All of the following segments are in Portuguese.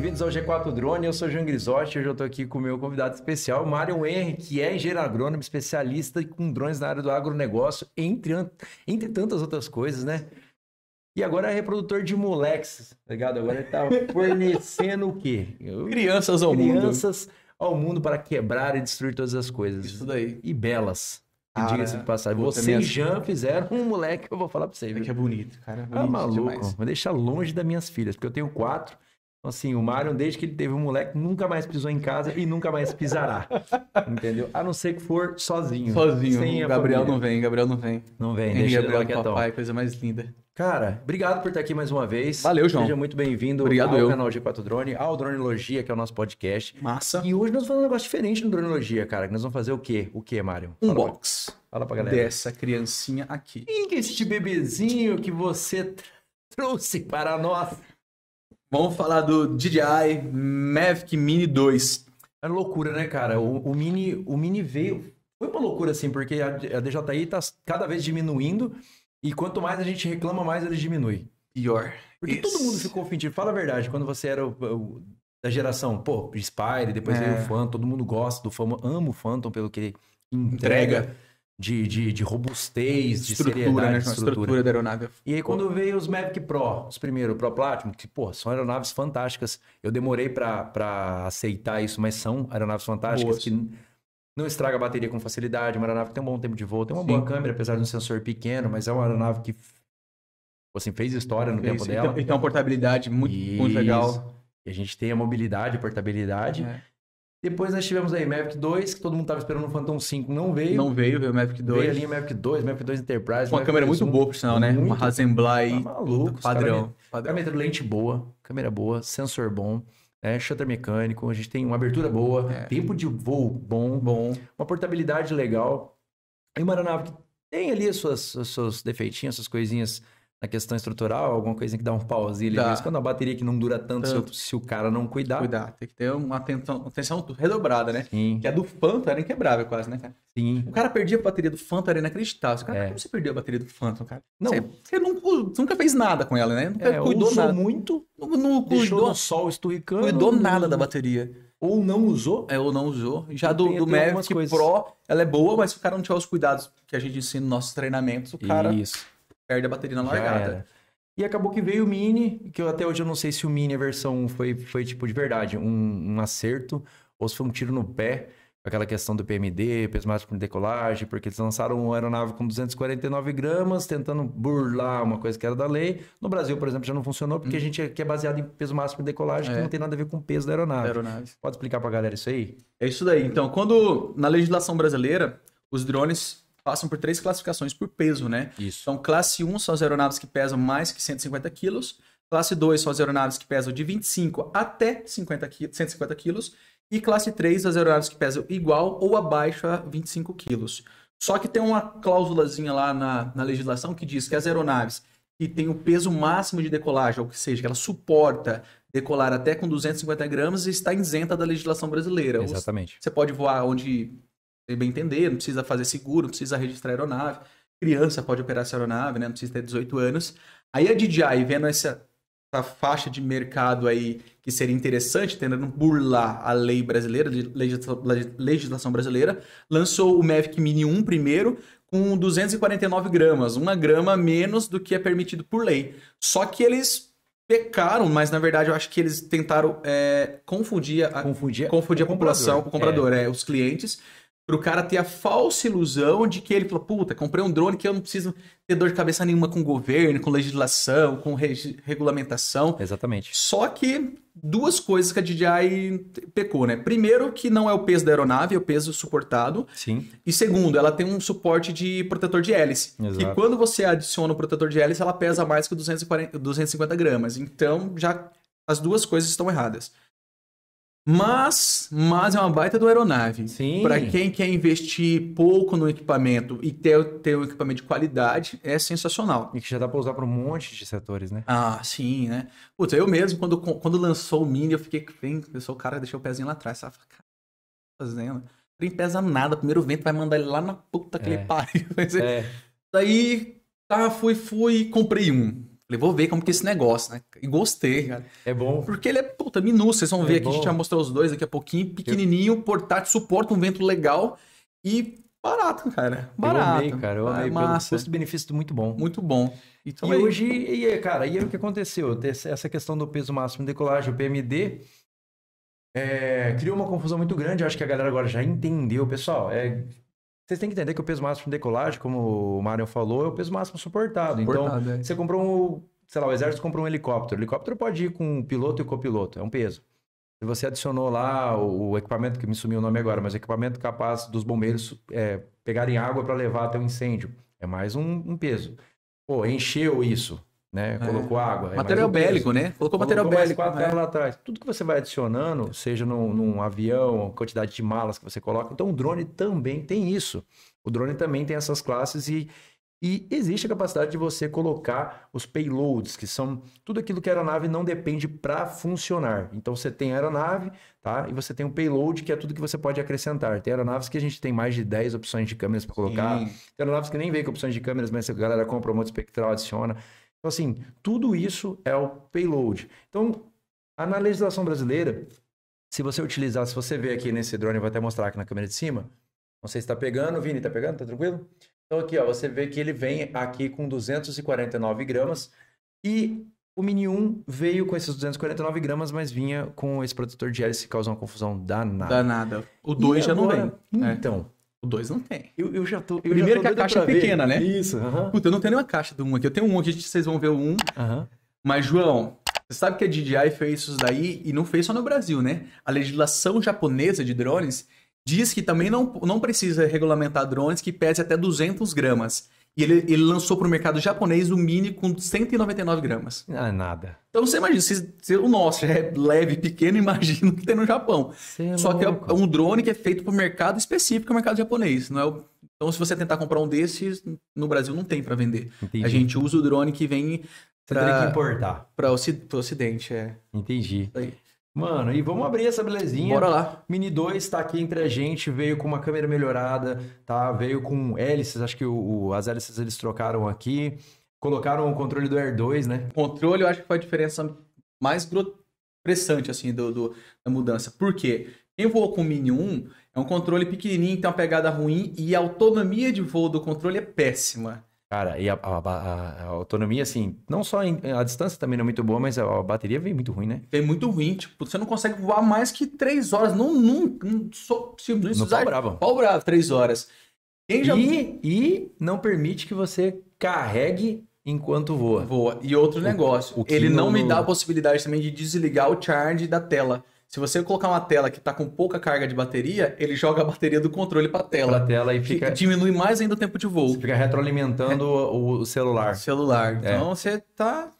bem-vindos ao G4 Drone. Eu sou João Grisotti. Hoje eu estou aqui com o meu convidado especial, Mário Henry, que é engenheiro agrônomo, especialista com drones na área do agronegócio, entre, entre tantas outras coisas, né? E agora é reprodutor de moleques, tá ligado? Agora ele tá fornecendo o quê? Crianças ao crianças mundo. Crianças ao mundo para quebrar e destruir todas as coisas. Isso daí. E belas. Ah, Diga-se de passagem. Você e Jean fizeram um moleque, eu vou falar pra você. É que é bonito, cara. É bonito ah, maluco. Demais. Vou deixar longe das minhas filhas, porque eu tenho quatro. Então, assim, o Mário, desde que ele teve um moleque, nunca mais pisou em casa e nunca mais pisará. entendeu? A não ser que for sozinho. Sozinho. Sem Gabriel família. não vem, Gabriel não vem. Não vem, Henrique deixa Gabriel quieto. Papai, coisa mais linda. Cara, obrigado por estar aqui mais uma vez. Valeu, João. Seja muito bem-vindo ao eu. canal G4 Drone, ao Dronelogia, que é o nosso podcast. Massa. E hoje nós vamos fazer um negócio diferente no Dronelogia, cara. Que nós vamos fazer o quê? O quê, Mário? Um box. Pra... Fala pra galera. Dessa criancinha aqui. E este bebezinho que você trouxe para nós. Vamos falar do DJI Mavic Mini 2. É loucura, né, cara? O, o, Mini, o Mini veio. Foi uma loucura, assim, porque a, a DJI tá cada vez diminuindo e quanto mais a gente reclama, mais ele diminui. Pior. Porque Isso. todo mundo ficou ofendido. Fala a verdade, quando você era o, o, da geração, pô, Spire, depois é. veio o Phantom, todo mundo gosta do Phantom, ama o Phantom pelo que ele entrega. entrega de, de, de, robustez, de estrutura, né? seriedade, né? estrutura. estrutura da aeronave. E aí quando veio os Mavic Pro, os primeiros, Pro Platinum, que, pô, são aeronaves fantásticas. Eu demorei para aceitar isso, mas são aeronaves fantásticas que não estraga a bateria com facilidade, é uma aeronave que tem um bom tempo de voo, tem uma Sim. boa câmera, apesar de um sensor pequeno, mas é uma aeronave que assim, fez história no fez. tempo dela. E tem, uma portabilidade muito, muito legal. E a gente tem a mobilidade, a portabilidade. É. Depois nós tivemos aí Mavic 2, que todo mundo estava esperando o Phantom 5, não veio. Não veio, veio o Mavic 2. Veio ali o Mavic 2, Mavic 2 Enterprise. Uma Mavic câmera 2, muito boa, por sinal, né? Muito... Uma Hasselblad tá maluco, padrão. Câmera, padrão. lente boa, câmera boa, sensor bom, né? shutter mecânico, a gente tem uma abertura boa, é. tempo de voo bom, bom, uma portabilidade legal. E uma aeronave que tem ali suas, os seus defeitinhos, essas coisinhas na questão estrutural, alguma coisa que dá um pauzinho ali. Quando a bateria que não dura tanto, tanto. Se, se, o cara não cuidar. Cuidar, tem que ter uma atenção, atenção redobrada, né? Sim. Que a do Phantom era inquebrável quase, né, cara? Sim. O cara perdia a bateria do Phantom, era inacreditável. Cara, é. como você perdeu a bateria do Phantom, cara? Não. Você, você nunca, você nunca fez nada com ela, né? Nunca é, cuidou nada. muito, não, não cuidou. no sol esturricando. Cuidou nada da bateria. Ou não usou. É, ou não usou. Já do, do Mavic Pro, ela é boa, mas se o cara não tiver os cuidados que a gente ensina nos nossos treinamentos, o cara... Isso perde a bateria na largada. E acabou que veio o Mini, que eu até hoje eu não sei se o Mini a versão 1 foi, foi tipo de verdade, um, um acerto, ou se foi um tiro no pé, aquela questão do PMD, peso máximo de decolagem, porque eles lançaram uma aeronave com 249 gramas, tentando burlar uma coisa que era da lei. No Brasil, por exemplo, já não funcionou, porque hum. a gente aqui é baseado em peso máximo de decolagem, é. que não tem nada a ver com o peso da aeronave. aeronave. Pode explicar pra galera isso aí? É isso daí. Então, quando na legislação brasileira, os drones passam por três classificações por peso, né? Isso. Então, classe 1 são as aeronaves que pesam mais que 150 quilos. Classe 2 são as aeronaves que pesam de 25 até 50 quilos, 150 quilos. E classe 3, as aeronaves que pesam igual ou abaixo a 25 quilos. Só que tem uma cláusulazinha lá na, na legislação que diz que as aeronaves que têm o peso máximo de decolagem, ou seja, que ela suporta decolar até com 250 gramas, está isenta da legislação brasileira. Exatamente. Você pode voar onde bem entender, não precisa fazer seguro, não precisa registrar aeronave. Criança pode operar essa aeronave, né? Não precisa ter 18 anos. Aí a DJI, vendo essa, essa faixa de mercado aí que seria interessante, tentando burlar a lei brasileira, a legislação brasileira, lançou o Mavic Mini 1 primeiro, com 249 gramas, uma grama menos do que é permitido por lei. Só que eles pecaram, mas na verdade eu acho que eles tentaram é, confundir a, confundir, confundir a população, o comprador, é. é. os clientes, para o cara ter a falsa ilusão de que ele falou, puta, comprei um drone que eu não preciso ter dor de cabeça nenhuma com governo, com legislação, com regulamentação. Exatamente. Só que duas coisas que a DJI pecou, né? Primeiro, que não é o peso da aeronave, é o peso suportado. Sim. E segundo, ela tem um suporte de protetor de hélice. Exato. Que quando você adiciona o protetor de hélice, ela pesa mais que 240, 250 gramas. Então, já as duas coisas estão erradas. Mas, mas é uma baita do aeronave. Sim. Para quem quer investir pouco no equipamento e ter, ter um equipamento de qualidade, é sensacional. E que já dá para usar para um monte de setores, né? Ah, sim, né? Putz, eu mesmo, quando, quando lançou o Mini, eu fiquei. Vem, pessoal, o cara deixou o pezinho lá atrás. Sabe? Cara, fazendo. Nem pesa nada. Primeiro vento vai mandar ele lá na puta que é. ele pariu. É. Daí, tá, fui, fui comprei um. Falei, vou ver como que é esse negócio, né? E gostei, cara. É bom. Porque ele é, puta, minúsculo. Vocês vão é ver aqui, bom. a gente vai mostrar os dois daqui a pouquinho. Pequenininho, portátil, suporta um vento legal e barato, cara. Barato. Eu amei, cara. Eu amei. Ah, é custo-benefício muito bom. Muito bom. Então, e aí... hoje, e, cara, e aí é o que aconteceu? Essa questão do peso máximo de decolagem, o PMD, é, criou uma confusão muito grande. Eu acho que a galera agora já entendeu. Pessoal, é vocês têm que entender que o peso máximo de decolagem, como o Mário falou, é o peso máximo suportado. Então, suportado então, é. você comprou um, sei lá, o exército comprou um helicóptero. O helicóptero pode ir com o piloto e o copiloto, é um peso. Se você adicionou lá o, o equipamento, que me sumiu o nome agora, mas equipamento capaz dos bombeiros é, pegarem água para levar até o um incêndio, é mais um, um peso. Pô, encheu isso, né? É. Colocou é. água. Material bélico, né? Colocou, Colocou material bélico. quatro é. lá atrás. Tudo que você vai adicionando, seja num, num, avião, quantidade de malas que você coloca. Então, o drone também tem isso. O drone também tem essas classes e, e existe a capacidade de você colocar os payloads, que são tudo aquilo que a aeronave não depende para funcionar. Então, você tem a aeronave, tá? E você tem o payload, que é tudo que você pode acrescentar. Tem aeronaves que a gente tem mais de 10 opções de câmeras para colocar. Sim. Tem aeronaves que nem vem com opções de câmeras, mas a galera compra um monte espectral, adiciona. Então, assim, tudo isso é o payload. Então, na legislação brasileira, se você utilizar, se você ver aqui nesse drone, eu vou até mostrar aqui na câmera de cima. Não sei se está pegando, Vini, está pegando? Tá tranquilo? Então aqui, ó, você vê que ele vem aqui com 249 gramas e o Mini 1 veio com esses 249 gramas, mas vinha com esse protetor de hélice, causa uma confusão danada. Danada. O 2 já agora... não vem. Né? Então, dois não tem. Eu, eu, já tô. Eu Primeiro já tô que a caixa é pequena, ver. né? Isso. Uh -huh. Puta, eu não tenho nenhuma caixa do um aqui. Eu tenho um aqui, vocês vão ver o 1. Um. Uh -huh. Mas, João, você sabe que a DJI fez isso daí e não fez só no Brasil, né? A legislação japonesa de drones diz que também não, não precisa regulamentar drones que pese até 200 gramas. E ele, ele lançou para o mercado japonês o mini com 199 gramas. Ah, nada. Então você imagina, se, se o nosso é leve, pequeno, imagina o que tem no Japão. Cê é Só que é um drone que é feito para o mercado específico, é o mercado japonês. Não é o... Então se você tentar comprar um desses, no Brasil não tem para vender. Entendi. A gente usa o drone que vem... para você que importar. Para o ocidente, é. Entendi. Aí. Mano, e vamos abrir essa belezinha. Bora lá. Mini 2 está aqui entre a gente, veio com uma câmera melhorada, tá? Veio com hélices, acho que o, o, as hélices eles trocaram aqui. Colocaram o controle do Air 2, né? O controle eu acho que foi a diferença mais pressante, assim, do, do, da mudança. Por quê? Quem voou com o Mini 1 é um controle pequenininho, tem uma pegada ruim e a autonomia de voo do controle é péssima. Cara, e a, a, a, a, autonomia, assim, não só em, a distância também não é muito boa, mas a, bateria vem muito ruim, né? Vem muito ruim, tipo, você não consegue voar mais que três horas, não, não, não sou simplesmente usar. Pau bravo. Pau bravo, três horas. já... e, e não permite que você carregue enquanto voa. Voa. E outro negócio, o ele não no... me dá a possibilidade também de desligar o charge da tela. Se você colocar uma tela que está com pouca carga de bateria, ele joga a bateria do controle para a tela. a tela e fica... Diminui mais ainda o tempo de voo. Você fica retroalimentando é. o celular. O celular. É. Então é. você está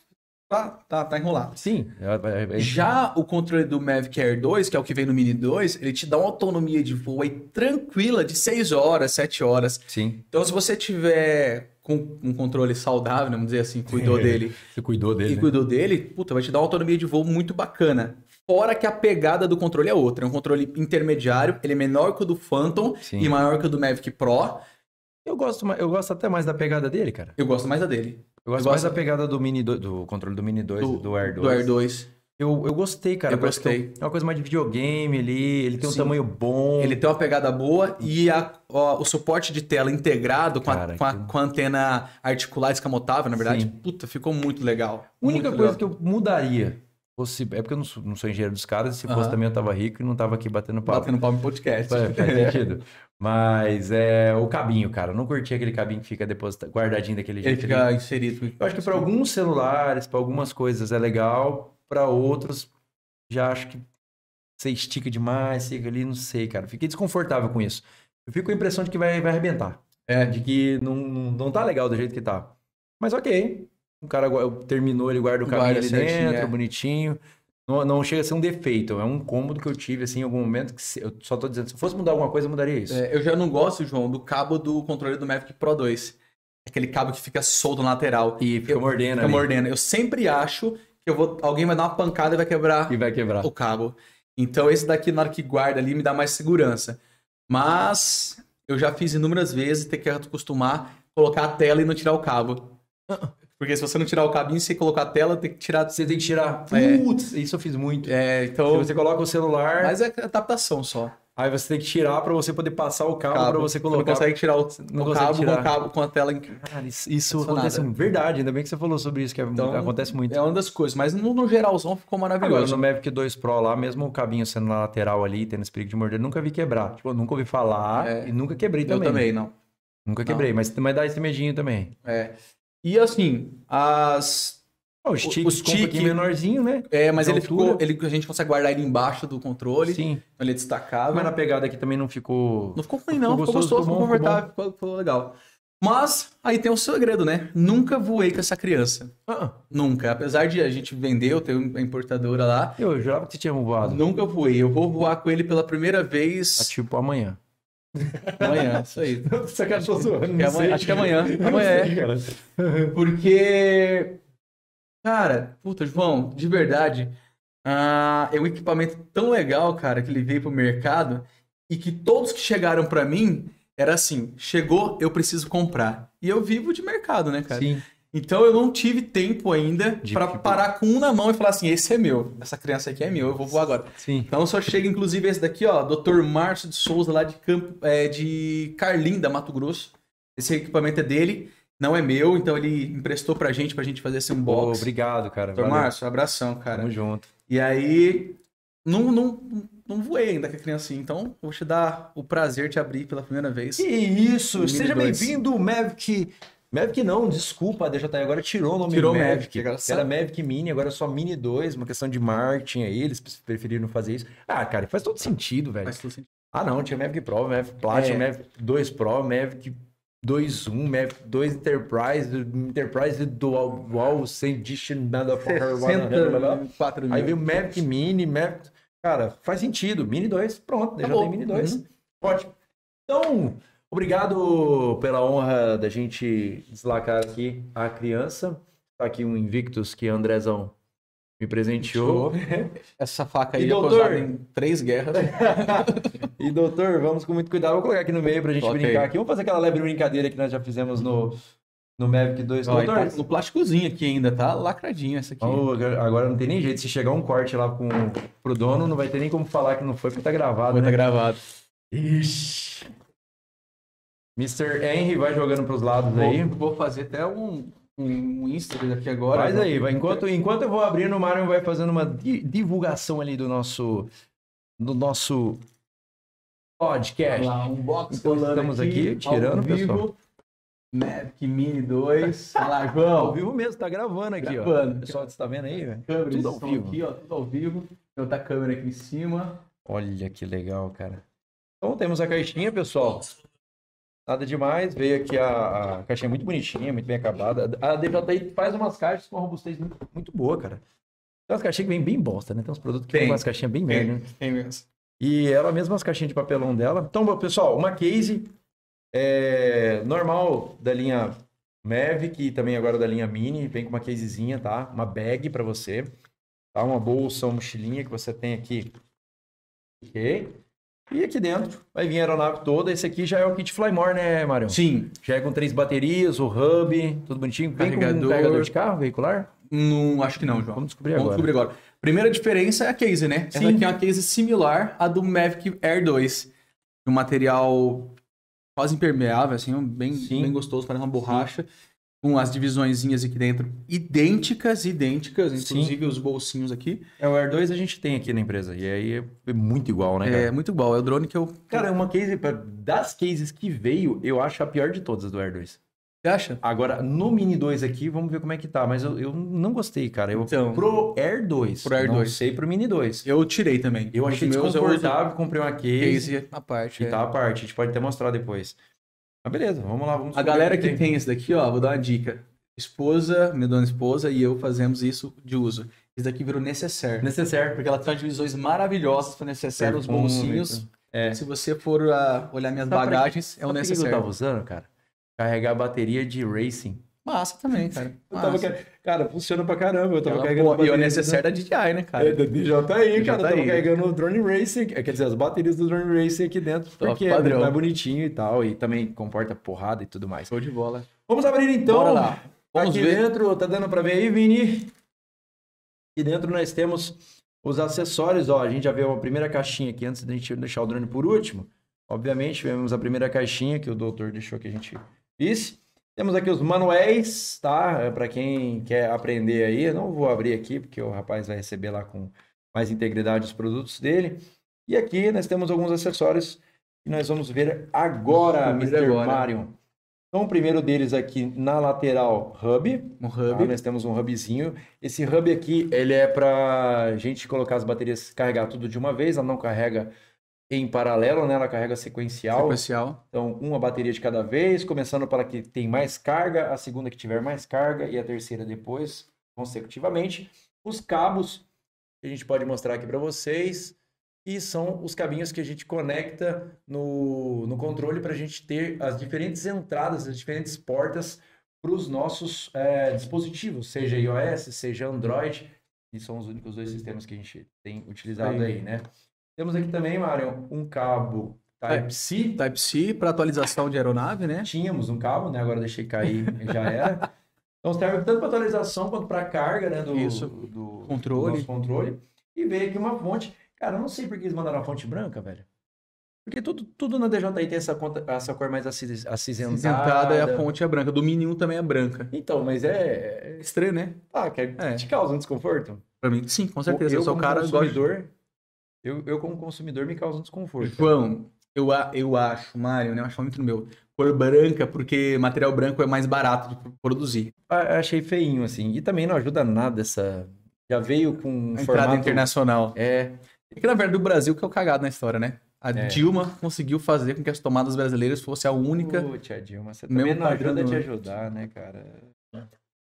Tá, tá, tá enrolado. Sim. É, é, Já o controle do Mavic Air 2, que é o que vem no Mini 2, ele te dá uma autonomia de voo aí tranquila de 6 horas, 7 horas. Sim. Então, se você tiver com um controle saudável, vamos dizer assim, cuidou dele. Você cuidou dele. E né? cuidou dele, puta, vai te dar uma autonomia de voo muito bacana. Fora que a pegada do controle é outra. É um controle intermediário, ele é menor que o do Phantom Sim. e maior que o do Mavic Pro. Eu gosto, eu gosto até mais da pegada dele, cara. Eu gosto mais da dele. Eu gosto, eu mais da pegada do Mini do, do controle do Mini 2 do, do Air 2. Do Air 2. Eu, eu gostei, cara. Eu é gostei. É uma coisa mais de videogame ali, ele tem Sim. um tamanho bom. Ele tem uma pegada boa e a, ó, o suporte de tela integrado com, cara, a, com, a, com a antena articular escamotável, na verdade. Sim. Puta, ficou muito legal. A única muito coisa legal. que eu mudaria fosse. É porque eu não sou, não sou engenheiro dos caras, se fosse uhum. também eu tava rico e não tava aqui batendo palma Batendo palma em podcast. É, faz sentido. Mas é o cabinho, cara. Eu não curti aquele cabinho que fica depois guardadinho daquele jeito. Ele fica ali. inserido. Eu acho que para alguns celulares, para algumas coisas é legal, para outros já acho que você estica demais, fica ali, não sei, cara. Fiquei desconfortável com isso. Eu fico com a impressão de que vai, vai arrebentar. É. De que não, não tá legal do jeito que tá. Mas ok, o cara terminou, ele guarda o caminho ali dentro, é. bonitinho. Não, não, chega a ser um defeito, é um cômodo que eu tive assim, em algum momento que se, eu só tô dizendo, se eu fosse mudar alguma coisa, eu mudaria isso. É, eu já não gosto, João, do cabo do controle do Mavic Pro 2. Aquele cabo que fica solto na lateral. E fica eu, mordendo. Fica ali. mordendo. Eu sempre acho que eu vou, alguém vai dar uma pancada e vai quebrar, e vai quebrar. o cabo. Então esse daqui na hora que guarda ali me dá mais segurança. Mas eu já fiz inúmeras vezes ter que acostumar colocar a tela e não tirar o cabo. Ah, porque se você não tirar o cabinho, você colocar a tela, tem que tirar. Você tem que tirar. É. Putz, é. isso eu fiz muito. É, então. Se você coloca o celular. Mas é adaptação só. Aí você tem que tirar para você poder passar o cabo, cabo. para você colocar. Você não consegue tirar o, não cabo tirar. com o cabo com a tela. Cara, isso, isso acontece nada. verdade. Ainda bem que você falou sobre isso, que é então, acontece muito. É uma das coisas, mas no, no geralzão ficou maravilhoso. Agora, no Mavic 2 Pro lá, mesmo o cabinho sendo na lateral ali, tendo esse perigo de morder, nunca vi quebrar. Tipo, eu nunca ouvi falar é. e nunca quebrei também. Eu também, não. Nunca quebrei, Mas, mas dá esse medinho também. É. E assim, as. Oh, os tiques, os tiques um menorzinho, né? É, mas ele ficou. Ele, a gente consegue guardar ele embaixo do controle. Sim. Então ele é destacado. Mas na pegada aqui também não ficou. Não ficou ruim, não. Ficou gostoso, ficou, gostoso, ficou, bom, ficou confortável, ficou, ficou, legal. Mas aí tem um segredo, né? Nunca voei com essa criança. Ah, ah. Nunca. Apesar de a gente vender, tem a importadora lá. Eu jurava que você tinha voado. Nunca voei. Eu vou voar com ele pela primeira vez. Ah, tipo amanhã. Amanhã, isso aí. Você quer acho, que, é amanhã, acho que amanhã. Amanhã sei, é. Cara. Porque. Cara, puta, João, de verdade. Ah, é um equipamento tão legal, cara, que ele veio pro mercado e que todos que chegaram para mim era assim: chegou, eu preciso comprar. E eu vivo de mercado, né, cara? Sim. Então eu não tive tempo ainda para parar com um na mão e falar assim, esse é meu, essa criança aqui é meu, eu vou voar agora. Sim. Então só chega, inclusive, esse daqui, ó, Dr. Márcio de Souza, lá de, Campo, é, de Carlinda, Mato Grosso. Esse equipamento é dele, não é meu, então ele emprestou pra gente, pra gente fazer esse unboxing. Oh, obrigado, cara. Dr. Márcio, abração, cara. Tamo junto. E aí, não, não, não voei ainda com a criancinha, então vou te dar o prazer de abrir pela primeira vez. Que isso! Seja bem-vindo, Mavic Mavic não, desculpa, a DJI agora tirou o nome tirou Mavic. Mavic era Mavic Mini, agora é só Mini 2, uma questão de marketing aí, eles preferiram fazer isso. Ah, cara, faz todo sentido, velho. Faz todo sentido. Ah, não, tinha Mavic Pro, Mavic Platinum, é. Mavic 2 Pro, Mavic 2.1, Mavic 2 Enterprise, Enterprise Dual Wall, Edition, Motherfucker, 4 Aí veio Mavic Mini, Mavic... Cara, faz sentido, Mini 2, pronto, tá já bom. tem Mini 2. Uhum. Ótimo. Então, Obrigado pela honra da gente deslacar aqui a criança. Está aqui um Invictus que Andrezão me presenteou. Essa faca aí e, é doutor... em três guerras. e doutor, vamos com muito cuidado. Vou colocar aqui no meio para a gente okay. brincar aqui. Vamos fazer aquela leve brincadeira que nós já fizemos no, no Mavic 2. Ó, doutor, tá no plásticozinho aqui ainda, tá lacradinho essa aqui. agora não tem nem jeito. Se chegar um corte lá com, pro dono, não vai ter nem como falar que não foi, porque tá gravado. Vai tá né? tá gravado. Ixi. Mr. Henry vai jogando para os lados vou, aí. Vou fazer até um, um Insta daqui agora. Faz né? aí, vai. Enquanto, enquanto eu vou abrindo, o Mário vai fazendo uma di divulgação ali do nosso. Do nosso podcast. Lá, um box então, estamos aqui, aqui tirando, vivo, pessoal. Mavic Mini 2. Fala, João. ao vivo mesmo, tá gravando aqui, gravando. ó. O pessoal está vendo aí, velho? Câmeras tudo ao vivo. aqui, ó, tudo ao vivo. Tem outra a câmera aqui em cima. Olha que legal, cara. Então temos a caixinha, pessoal. Nada demais, veio aqui a, a caixinha muito bonitinha, muito bem acabada. A DJI faz umas caixas com uma robustez muito, muito boa, cara. Tem umas caixinhas que vêm bem bosta, né? Tem uns produtos que tem, tem umas caixinhas bem merda. Né? Tem, tem mesmo. E ela mesma as caixinhas de papelão dela. Então, pessoal, uma case é, normal da linha Mavic e também agora da linha Mini, vem com uma casezinha, tá? Uma bag para você, tá? Uma bolsa, uma mochilinha que você tem aqui. OK? E aqui dentro vai vir a aeronave toda. Esse aqui já é o kit Flymore, né, Mário? Sim. Já é com três baterias, o hub, tudo bonitinho. Vem carregador. Um carregador de carro, veicular? Não, acho que não, João. Vamos descobrir Vamos agora. Vamos descobrir agora. Primeira diferença é a case, né? Sim. Essa aqui é uma case similar à do Mavic Air 2. Um material quase impermeável, assim, bem, bem gostoso, parece uma borracha. Sim com as divisõezinhas aqui dentro idênticas, idênticas, inclusive Sim. os bolsinhos aqui. É, o Air 2 a gente tem aqui na empresa. E aí é muito igual, né? Cara? É, muito igual. É o drone que eu. Cara, é uma case. Das cases que veio, eu acho a pior de todas do Air 2. Você acha? Agora, no Mini 2 aqui, vamos ver como é que tá. Mas eu, eu não gostei, cara. Eu, então, pro Air 2. Pro Air não 2. sei pro Mini 2. Eu tirei também. Eu achei desconfortável, comprei uma case. Case parte. E é. tá à parte. A gente pode até mostrar depois. Mas beleza, vamos lá, vamos A galera que tem. tem isso daqui, ó, vou dar uma dica. Esposa, minha dona esposa e eu fazemos isso de uso. Isso daqui virou necessário. Necessário, porque ela faz divisões maravilhosas para necessário, os bolsinhos. É. Se você for uh, olhar minhas tá bagagens, é pra... é o necessário. Que eu tava usando, cara? Carregar bateria de racing. Massa também, cara. Massa. Tava, cara, funciona pra caramba. Eu tava Ela, carregando. Pô, e o necessário da é DJI, né, cara? É, da tá DJI, DJI cara. Eu tá tava carregando o Drone Racing, quer dizer, as baterias do Drone Racing aqui dentro, Top porque é é bonitinho e tal. E também comporta porrada e tudo mais. Show de bola. Vamos abrir então. Bora lá. Vamos aqui ver. dentro, tá dando pra ver aí, Vini? Aqui dentro nós temos os acessórios. Ó, a gente já viu a primeira caixinha aqui antes da gente deixar o drone por último. Obviamente, vemos a primeira caixinha que o doutor deixou que a gente visse. Temos aqui os manuais, tá? É, para quem quer aprender aí, eu não vou abrir aqui porque o rapaz vai receber lá com mais integridade os produtos dele. E aqui nós temos alguns acessórios que nós vamos ver agora, Mr. Marion. Então, o primeiro deles aqui na lateral, hub. Um tá? hub. Tá? Nós temos um hubzinho. Esse hub aqui, ele é para gente colocar as baterias, carregar tudo de uma vez. Ela não carrega em paralelo, né? Ela carrega sequencial. Sequencial. Então, uma bateria de cada vez, começando pela que tem mais carga, a segunda que tiver mais carga e a terceira depois, consecutivamente. Os cabos que a gente pode mostrar aqui para vocês e são os cabinhos que a gente conecta no, no controle para a gente ter as diferentes entradas, as diferentes portas para os nossos é, dispositivos, seja iOS, seja Android, e são os únicos dois sistemas que a gente tem utilizado aí, aí né? Temos aqui também, Mário, um cabo Type-C. Type-C para atualização de aeronave, né? Tínhamos um cabo, né? Agora deixei cair, já era. Então serve tanto para atualização quanto para carga, né? Do, Isso. Do, controle. Do controle. E veio aqui uma fonte. Cara, eu não sei por que eles mandaram a fonte branca, velho. Porque tudo, tudo na DJI tem essa, conta, essa cor mais acinzentada. Acinzentada e a fonte é branca. Do Minion também é branca. Então, mas é... Estranho, né? Ah, que é, é... te causa um desconforto? Pra mim, sim, com certeza. Eu, eu sou o cara... Consumidor, gosto... Eu, eu como consumidor, me causa um desconforto. João, eu, eu acho, Mário, né? Eu acho muito no meu. Cor branca, porque material branco é mais barato de produzir. achei feinho, assim. E também não ajuda nada essa. Já veio com. Um entrada formato... internacional. É. E que, na verdade, do Brasil que é o cagado na história, né? A é. Dilma conseguiu fazer com que as tomadas brasileiras fosse a única. Putz, a Dilma, você também não ajuda a te ajudar, né, cara?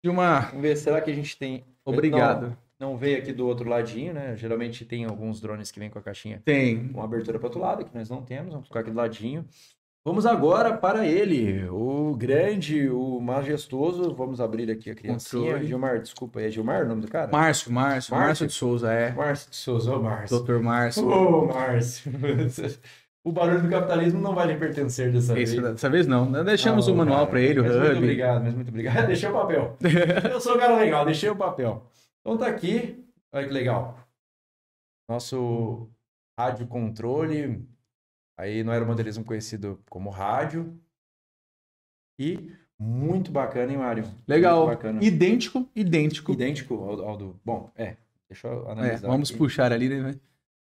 Dilma. Vamos ver, será que a gente tem. Obrigado. Não não veio aqui do outro ladinho, né? Geralmente tem alguns drones que vêm com a caixinha. Tem. Com abertura para outro lado, que nós não temos, vamos ficar aqui do ladinho. Vamos agora para ele, o grande, o majestoso. Vamos abrir aqui a criancinha. Controle. Gilmar, desculpa, é Gilmar o nome do cara? Márcio, Márcio, Márcio, de Souza, é. Márcio de Souza, ô Márcio. Doutor Márcio. Ô, Márcio. o barulho do capitalismo não vai lhe pertencer dessa Isso, vez. Dessa vez não. Deixamos ah, o manual para ele, o mas Hub. Muito obrigado, mas muito obrigado. Deixei o papel. Eu sou um cara legal, deixei o papel. Então tá aqui, olha que legal. Nosso rádio controle, aí não era um conhecido como rádio. E muito bacana, hein, Mário? Legal. Bacana. Idêntico, idêntico. Idêntico ao, ao, do. Bom, é. Deixa eu é, analisar. É, vamos aqui. puxar ali, né, né? Então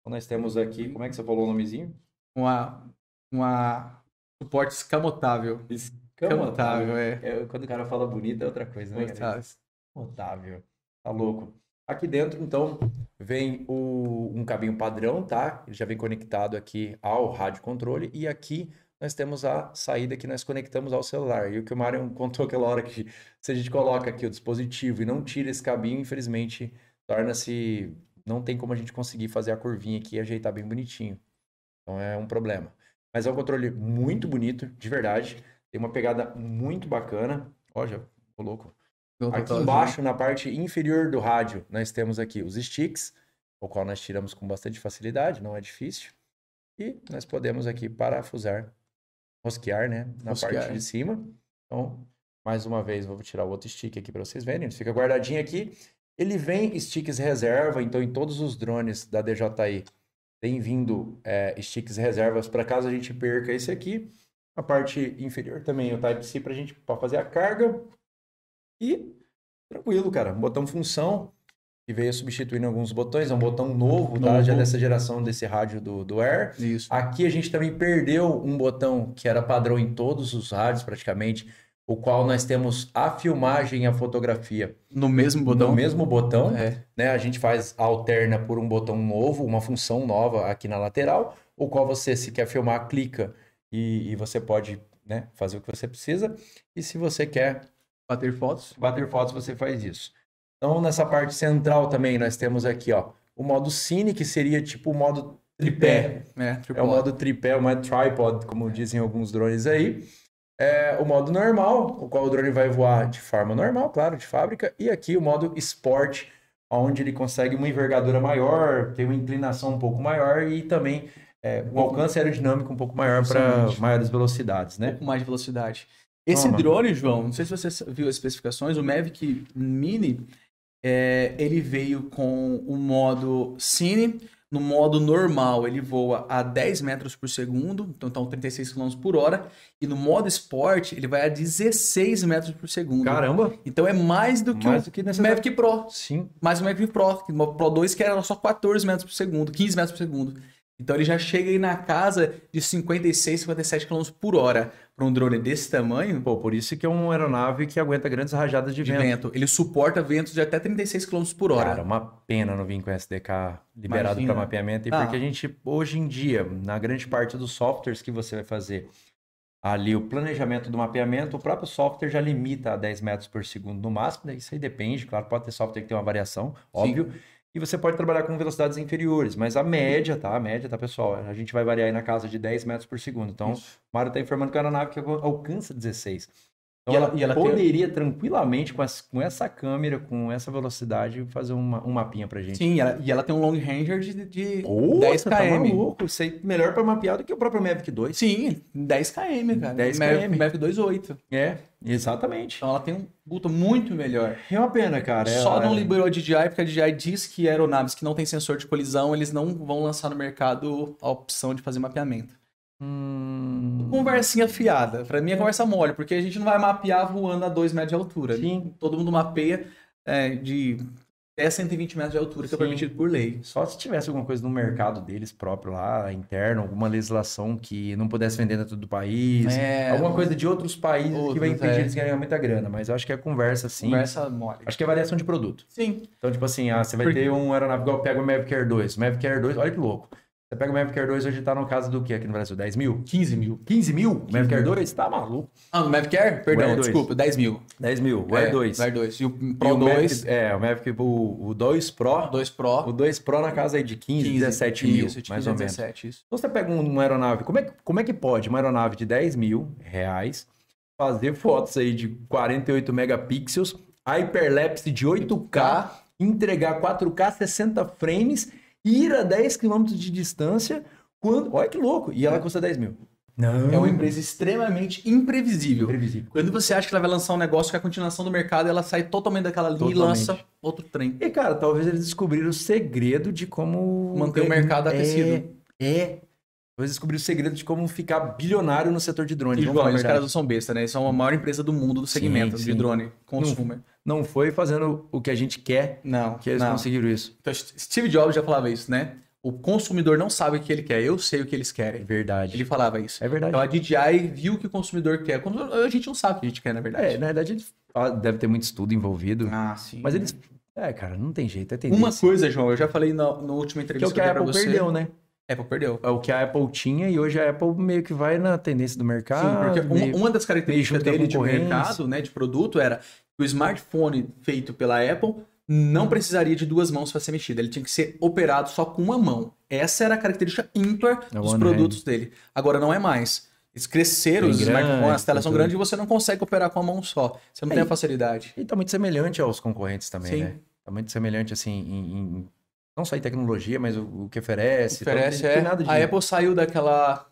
nós temos aqui. Como é que você falou o nomezinho? Uma. Uma. Suporte escamotável. Escamotável, escamotável é. é. Quando o cara fala bonito é outra coisa, né? Escamotável. Tá louco. Aqui dentro, então, vem o, um cabinho padrão, tá? Ele já vem conectado aqui ao rádio controle e aqui nós temos a saída que nós conectamos ao celular. E o que o Mário contou aquela hora que se a gente coloca aqui o dispositivo e não tira esse cabinho, infelizmente torna-se não tem como a gente conseguir fazer a curvinha aqui e ajeitar bem bonitinho. Então é um problema. Mas é um controle muito bonito, de verdade. Tem uma pegada muito bacana. Olha, já louco. Aqui embaixo, na parte inferior do rádio, nós temos aqui os sticks, o qual nós tiramos com bastante facilidade, não é difícil. E nós podemos aqui parafusar, rosquear, né? Na rosquear. parte de cima. Então, mais uma vez, vou tirar o outro stick aqui para vocês verem. Ele fica guardadinho aqui. Ele vem sticks reserva, então em todos os drones da DJI tem vindo é, sticks reservas para caso a gente perca esse aqui. A parte inferior também o Type-C para a gente pra fazer a carga. E tranquilo, cara. Botão função, que veio substituindo alguns botões, é um botão novo, novo. Tá? Já dessa geração desse rádio do, do Air. Isso. Aqui a gente também perdeu um botão que era padrão em todos os rádios, praticamente, o qual nós temos a filmagem e a fotografia. No mesmo botão? No mesmo botão. É. Né? A gente faz, alterna por um botão novo, uma função nova aqui na lateral, o qual você, se quer filmar, clica e, e você pode né, fazer o que você precisa. E se você quer Bater fotos. Bater fotos, você faz isso. Então, nessa parte central também, nós temos aqui, ó, o modo cine, que seria tipo o modo tripé. É, é, é o modo tripé, o modo tripod, como dizem alguns drones aí. É o modo normal, o qual o drone vai voar de forma normal, claro, de fábrica. E aqui o modo Sport, onde ele consegue uma envergadura maior, tem uma inclinação um pouco maior e também é, um alcance aerodinâmico um pouco maior para maiores velocidades, né? Um pouco mais de velocidade. Esse oh, drone, João, não sei se você viu as especificações, o Mavic Mini, é, ele veio com o modo Cine, no modo normal, ele voa a 10 metros por segundo, então estão 36 km por hora. E no modo esporte, ele vai a 16 metros por segundo. Caramba! Então é mais do que mais o do que Mavic Pro. Sim. Mais o Mavic Pro. O Pro 2 que era só 14 metros por segundo, 15 metros por segundo. Então ele já chega aí na casa de 56, 57 km por hora para um drone desse tamanho, pô, por isso que é uma aeronave que aguenta grandes rajadas de, de vento. vento. Ele suporta ventos de até 36 km por hora. Cara, uma pena não vir com SDK liberado para mapeamento, e ah. porque a gente, hoje em dia, na grande parte dos softwares que você vai fazer ali o planejamento do mapeamento, o próprio software já limita a 10 metros por segundo no máximo, né? isso aí depende, claro, pode ter software que tem uma variação, óbvio. Sim e você pode trabalhar com velocidades inferiores, mas a média, tá? A média, tá, pessoal? A gente vai variar aí na casa de 10 metros por segundo. Então, Isso. o Mário tá informando que é a aeronave que alcança 16. Então, e ela, ela então, poderia tranquilamente, com, as, com, essa câmera, com essa velocidade, fazer uma, um mapinha pra gente. Sim, ela, e ela tem um long ranger de, de 10 tá km. Tá maluco, isso aí é melhor pra mapear do que o próprio Mavic 2. Sim, 10 km, cara. 10 km. Mavic, Mavic 2, 8. É, exatamente. Então ela tem um puta muito melhor. É uma pena, cara. É Só ela... não liberou a DJI, porque a DJI diz que é aeronaves que não tem sensor de colisão, eles não vão lançar no mercado a opção de fazer mapeamento. Hum... Conversinha fiada. Pra mim é conversa mole, porque a gente não vai mapear voando a 2 metros de altura. Sim. Todo mundo mapeia é, de até 120 metros de altura, que é Sim. é permitido por lei. Só se tivesse alguma coisa no mercado deles próprio lá, interno, alguma legislação que não pudesse vender dentro do país, é, alguma coisa de outros países outros, que vai impedir é. eles ganharem muita grana. Mas eu acho que é conversa assim. Conversa mole. Acho que é variação de produto. Sim. Então, tipo assim, ah, você vai Porque... ter um aeronave igual pega o Mavic Air 2. Mavic Air 2, olha que louco. Você pega o Mavic Air 2, hoje tá no caso do que aqui no Brasil? 10 mil? 15 mil. 15 mil? 15 Mavic Air 2? Tá maluco. Ah, no Mavic Air? Perdão, desculpa, 10 mil. 10 mil, o Air é, 2. O Air 2. E o Pro e o 2? Mavic, é, o Mavic, o, o 2 Pro. 2 Pro. O 2 Pro na casa aí de 15, 15 17 mil, isso, 15, mais ou 17, menos. Isso. Então você pega uma aeronave, como é, como é que pode uma aeronave de 10 mil reais fazer fotos aí de 48 megapixels, hyperlapse de 8K, entregar 4K 60 frames ir a 10 quilômetros de distância quando. Olha que louco! E ela custa 10 mil. Não. É uma empresa extremamente imprevisível. imprevisível. Quando você acha que ela vai lançar um negócio que a continuação do mercado ela sai totalmente daquela linha totalmente. e lança outro trem. E cara, talvez eles descobriram o segredo de como manter o é, mercado é... aquecido. É. Talvez descobriram o segredo de como ficar bilionário no setor de drone. igual, os caras não são besta, né? Eles são a maior empresa do mundo do segmento sim, sim. de drone consumer. Não, não foi fazendo o que a gente quer não, que eles não. conseguiram isso. Então, Steve Jobs já falava isso, né? O consumidor não sabe o que ele quer, eu sei o que eles querem. Verdade. Ele falava isso. É verdade. Então a DJI viu o que o consumidor quer. A gente não sabe o que a gente quer, na verdade. É, na verdade, ah, deve ter muito estudo envolvido. Ah, sim. Mas eles. É, cara, não tem jeito. É Uma coisa, João, eu já falei na, última entrevista que, é o que a Apple você. perdeu, né? Apple perdeu. É o que a Apple tinha e hoje a Apple meio que vai na tendência do mercado. Sim, porque uma das características dele de mercado, né, de produto, era que o smartphone feito pela Apple não precisaria de duas mãos para ser mexido. Ele tinha que ser operado só com uma mão. Essa era a característica ímpar é dos produtos hand. dele. Agora não é mais. Eles cresceram, os smartphones, as telas são grandes e você não consegue operar com a mão só. Você não é, tem a facilidade. E está muito semelhante aos concorrentes também, Sim. né? Tá muito semelhante, assim, em, em não só em tecnologia, mas o, o que oferece. Então, oferece, tem, é. Nada de... A Apple saiu daquela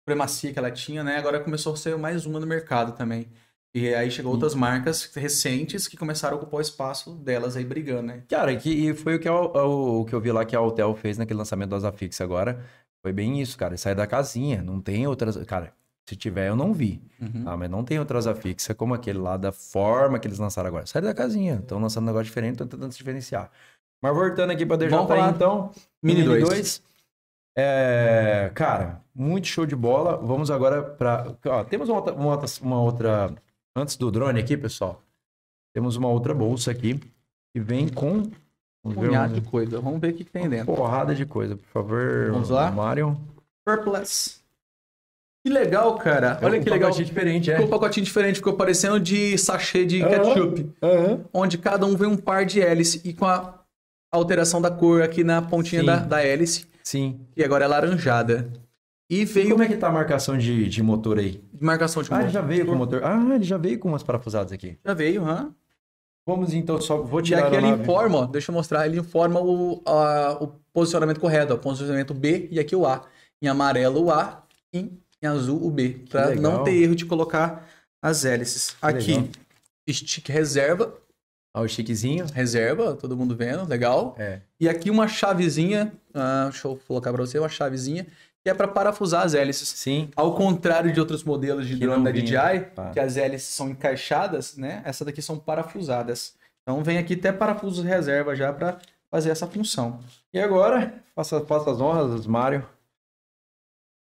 supremacia que ela tinha, né? Agora começou a ser mais uma no mercado também. E aí chegou outras marcas recentes que começaram a ocupar o espaço delas aí brigando, né? Cara, que, e foi o que, eu, o, que eu vi lá que a Hotel fez naquele lançamento da Zafix agora. Foi bem isso, cara. Sai da casinha. Não tem outras. Cara, se tiver, eu não vi. Uhum. Tá? Mas não tem outra fixa é como aquele lá da forma que eles lançaram agora. Sai da casinha. Estão lançando um negócio diferente, estão tentando se diferenciar. Mas voltando aqui para DJI falar, então. Mini 2. É, cara, muito show de bola. Vamos agora para. Temos uma outra, uma, outra, uma outra. Antes do drone aqui, pessoal, temos uma outra bolsa aqui que vem com. Vamos ver, de coisa. Vamos ver o que, que tem dentro. Porrada de coisa, por favor. Vamos lá. Mario. Purpless. Que legal, cara. É Olha um que legal. um pacotinho diferente, é. Ficou um pacotinho diferente, ficou parecendo de sachê de ketchup. Uhum. Onde cada um vem um par de hélices e com a alteração da cor aqui na pontinha da, da hélice. Sim. E agora é laranjada. E veio. E como é que tá a marcação de, de motor aí? Marcação de motor. Ah, ele já veio com o motor. Ah, ele já veio com umas parafusadas aqui. Já veio, aham. Vamos então, só vou E tirar aqui ele informa, ó, deixa eu mostrar, ele informa o, a- o posicionamento correto, ó, posicionamento B e aqui o A. Em amarelo o A, e em azul o B, pra não ter erro de colocar as hélices. aqui, legal. stick reserva, Olha o chiquezinho, reserva, todo mundo vendo, legal. É. E aqui uma chavezinha, ah, deixa eu colocar para você, uma chavezinha, que é para parafusar as hélices. Sim. Ao contrário de outros modelos de que drone da vinha, DJI, pá. Tá. que as hélices são encaixadas, né? Essa daqui são parafusadas. Então vem aqui até parafuso reserva já para fazer essa função. E agora, faça, faça as honras, Mário.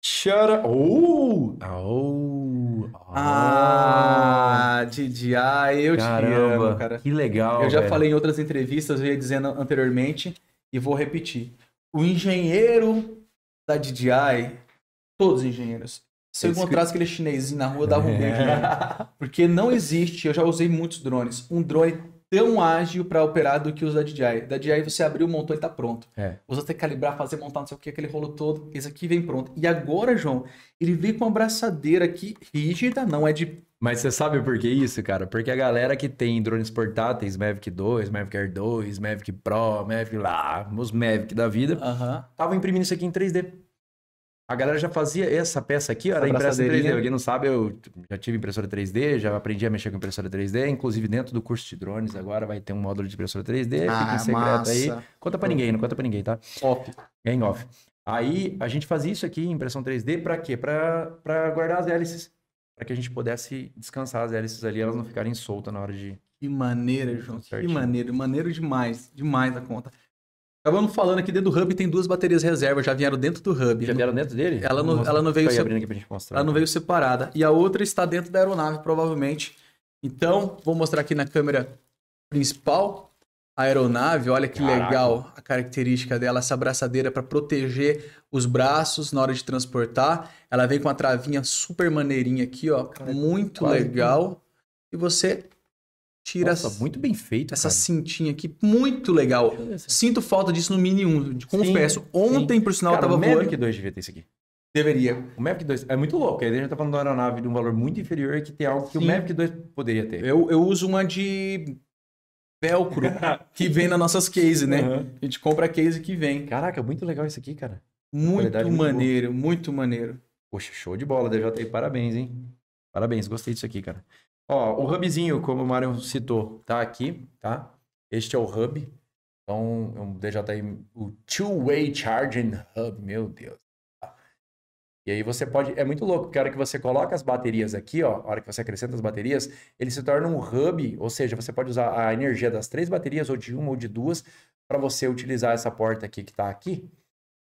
Shut Oh! Oh! Ah, ah, Didi, ah, eu Caramba, te amo, cara. Que legal. Eu já velho. falei em outras entrevistas, eu ia dizendo anteriormente, e vou repetir. O engenheiro da DJI, todos os engenheiros, se eu encontrasse aquele chinesinho na rua, dava um beijo né? Porque não existe, eu já usei muitos drones, um drone tão ágil para operar do que os da DJI. Da DJI você abriu, montou e tá pronto. É. tem que calibrar, fazer, montar, não sei o que, aquele rolo todo. Esse aqui vem pronto. E agora, João, ele vem com uma abraçadeira aqui rígida, não é de... Mas você sabe por que isso, cara? Porque a galera que tem drones portáteis, Mavic 2, Mavic Air 2, Mavic Pro, Mavic lá, os Mavic da vida, uh -huh. tava imprimindo isso aqui em 3D. A galera já fazia essa peça aqui, essa era impressora 3D. Alguém não sabe, eu já tive impressora 3D, já aprendi a mexer com impressora 3D. Inclusive, dentro do curso de drones, agora vai ter um módulo de impressora 3D. Ah, fica em ah, segredo massa. aí. Conta pra ninguém, não conta pra ninguém, tá? Off. Game é off. Aí, a gente fazia isso aqui, impressão 3D, pra quê? Pra, pra guardar as hélices. Pra que a gente pudesse descansar as hélices ali, elas não ficarem soltas na hora de. Que maneira, João. Que maneiro, maneiro demais. Demais a conta. Acabamos falando aqui dentro do hub tem duas baterias reserva, já vieram dentro do hub. Já vieram dentro dele? Ela não, ela não veio se... Ela não veio separada. E a outra está dentro da aeronave, provavelmente. Então, vou mostrar aqui na câmera principal a aeronave. Olha que Caraca. legal a característica dela, essa abraçadeira para proteger os braços na hora de transportar. Ela vem com a travinha super maneirinha aqui, ó. Muito legal. E você tira Nossa, as, muito bem feito, essa cara. cintinha aqui, muito legal. Sinto falta disso no Mini 1, confesso. Sim, Ontem, sim. por sinal, cara, eu tava voando. O Maverick 2 devia ter isso aqui. Deveria. O Mavic 2 é muito louco. a gente tá falando de uma aeronave de um valor muito inferior que tem algo que Sim. o Mavic 2 poderia ter. Eu, eu uso uma de velcro que vem nas nossas cases, né? Uhum. A gente compra a case que vem. Caraca, muito legal isso aqui, cara. Muito, maneiro, muito, maneiro. Poxa, show de bola, DJ Parabéns, hein? Parabéns, gostei disso aqui, cara. Ó, o hubzinho, como o Mário citou, tá aqui, tá? Este é o hub. Então, é um DJI, o two-way charging hub, meu Deus. E aí você pode, é muito louco, porque a hora que você coloca as baterias aqui, ó, a hora que você acrescenta as baterias, ele se torna um hub, ou seja, você pode usar a energia das três baterias, ou de uma ou de duas, para você utilizar essa porta aqui que está aqui,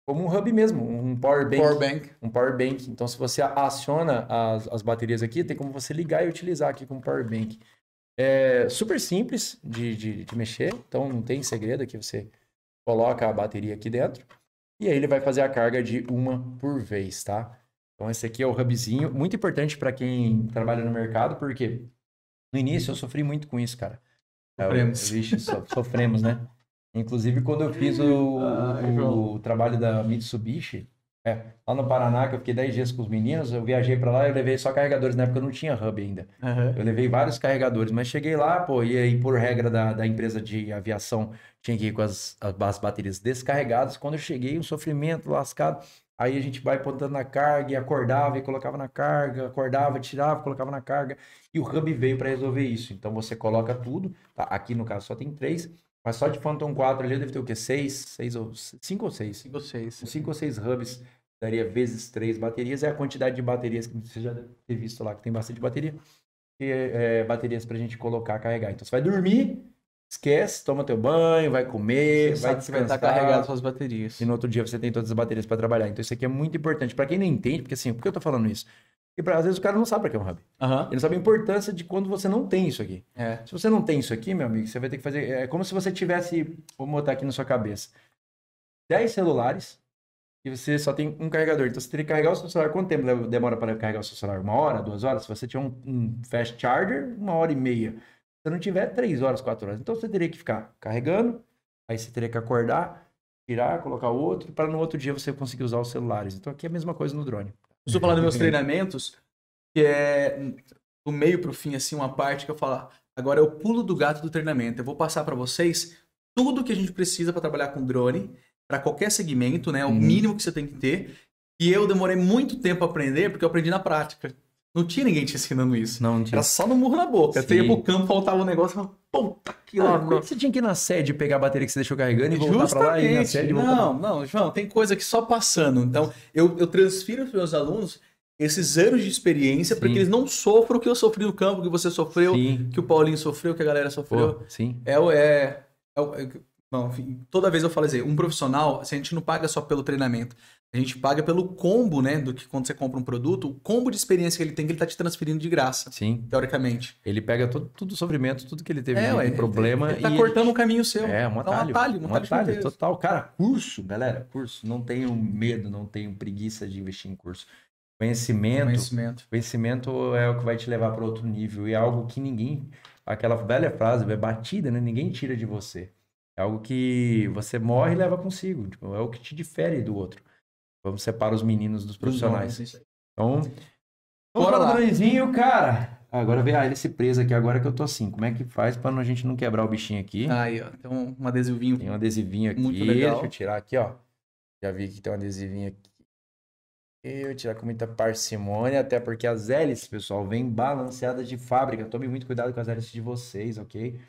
como um hub mesmo, um power bank, power bank. Um power bank. Então, se você aciona as, as baterias aqui, tem como você ligar e utilizar aqui como power bank. É super simples de, de, de mexer, então não tem segredo que você coloca a bateria aqui dentro. E aí ele vai fazer a carga de uma por vez, tá? Então esse aqui é o hubzinho, muito importante para quem trabalha no mercado, porque no início eu sofri muito com isso, cara. Sofremos. É, so, sofremos, né? Inclusive, quando eu fiz o, o, o trabalho da Mitsubishi, é, lá no Paraná, que eu fiquei 10 dias com os meninos, eu viajei para lá eu levei só carregadores. Na época eu não tinha hub ainda. Uhum. Eu levei vários carregadores, mas cheguei lá, pô, e aí, por regra da, da empresa de aviação, tinha que ir com as, as baterias descarregadas. Quando eu cheguei, um sofrimento lascado. Aí a gente vai apontando na carga e acordava e colocava na carga, acordava, tirava, colocava na carga. E o Hub veio para resolver isso. Então você coloca tudo, tá? aqui no caso só tem três, mas só de Phantom 4 ali deve ter o quê? 6, 6 ou 5 ou 6? 5 ou 6. 5 é. ou 6 hubs daria vezes 3 baterias. É a quantidade de baterias que você já deve ter visto lá que tem bastante bateria. E, é, baterias pra gente colocar, carregar. Então você vai dormir, esquece, toma teu banho, vai comer, você vai descansar. Você vai tá estar carregado suas baterias. E no outro dia você tem todas as baterias para trabalhar. Então isso aqui é muito importante. Para quem não entende, porque assim, por que eu tô falando isso? E pra, às vezes o cara não sabe para que é um hub. Uhum. Ele não sabe a importância de quando você não tem isso aqui. É. Se você não tem isso aqui, meu amigo, você vai ter que fazer. É como se você tivesse. Vou botar aqui na sua cabeça: 10 celulares e você só tem um carregador. Então você teria que carregar o seu celular. Quanto tempo demora para carregar o seu celular? Uma hora, duas horas? Se você tiver um, um fast charger, uma hora e meia. Se você não tiver, três horas, quatro horas. Então você teria que ficar carregando, aí você teria que acordar, tirar, colocar outro, para no outro dia você conseguir usar os celulares. Então aqui é a mesma coisa no drone estou falar dos meus uhum. treinamentos, que é hum, do meio para o fim, assim, uma parte que eu falo, ah, agora é o pulo do gato do treinamento. Eu vou passar para vocês tudo que a gente precisa para trabalhar com drone, para qualquer segmento, né? O uhum. mínimo que você tem que ter. E eu demorei muito tempo a aprender, porque eu aprendi na prática. Não tinha ninguém te ensinando isso. Não, não tinha. Era só no murro na boca. Sim. Você ia pro campo, faltava um negócio e falava, puta que ah, lá. Você tinha que ir na sede pegar a bateria que você deixou carregando e voltar Justamente. pra lá e na sede Não, não, João, tem coisa que só passando. Então, eu, eu transfiro pros meus alunos esses anos de experiência para que eles não sofram o que eu sofri no campo, que você sofreu, sim. que o Paulinho sofreu, que a galera sofreu. Pô, sim. É, é, é, é, Bom, enfim, toda vez eu falo assim, um profissional, assim, a gente não paga só pelo treinamento. A gente paga pelo combo, né? Do que quando você compra um produto, o combo de experiência que ele tem, que ele tá te transferindo de graça. Sim. Teoricamente. Ele pega todo, todo o sofrimento, tudo que ele teve de é, né, problema. Ele, ele tá e cortando ele... o caminho seu. É, um atalho. Tá um atalho, um, um atalho total. Cara, curso, galera, curso. Não tenho medo, não tenho preguiça de investir em curso. Conhecimento. Conhecimento. Conhecimento é o que vai te levar para outro nível. E é algo que ninguém. Aquela velha frase, é batida, né? Ninguém tira de você. É algo que você morre e leva consigo. Tipo, é o que te difere do outro. Vamos separar os meninos dos profissionais. então, bora ladrõezinho, cara. Agora vem a ah, hélice presa aqui, agora que eu tô assim. Como é que faz pra a gente não quebrar o bichinho aqui? Aí, ó. Tem um adesivinho. Tem um adesivinho aqui. Muito legal. Deixa eu tirar aqui, ó. Já vi que tem um adesivinho aqui. Eu tirar com muita parcimônia, até porque as hélices, pessoal, vêm balanceadas de fábrica. Tome muito cuidado com as hélices de vocês, ok? Se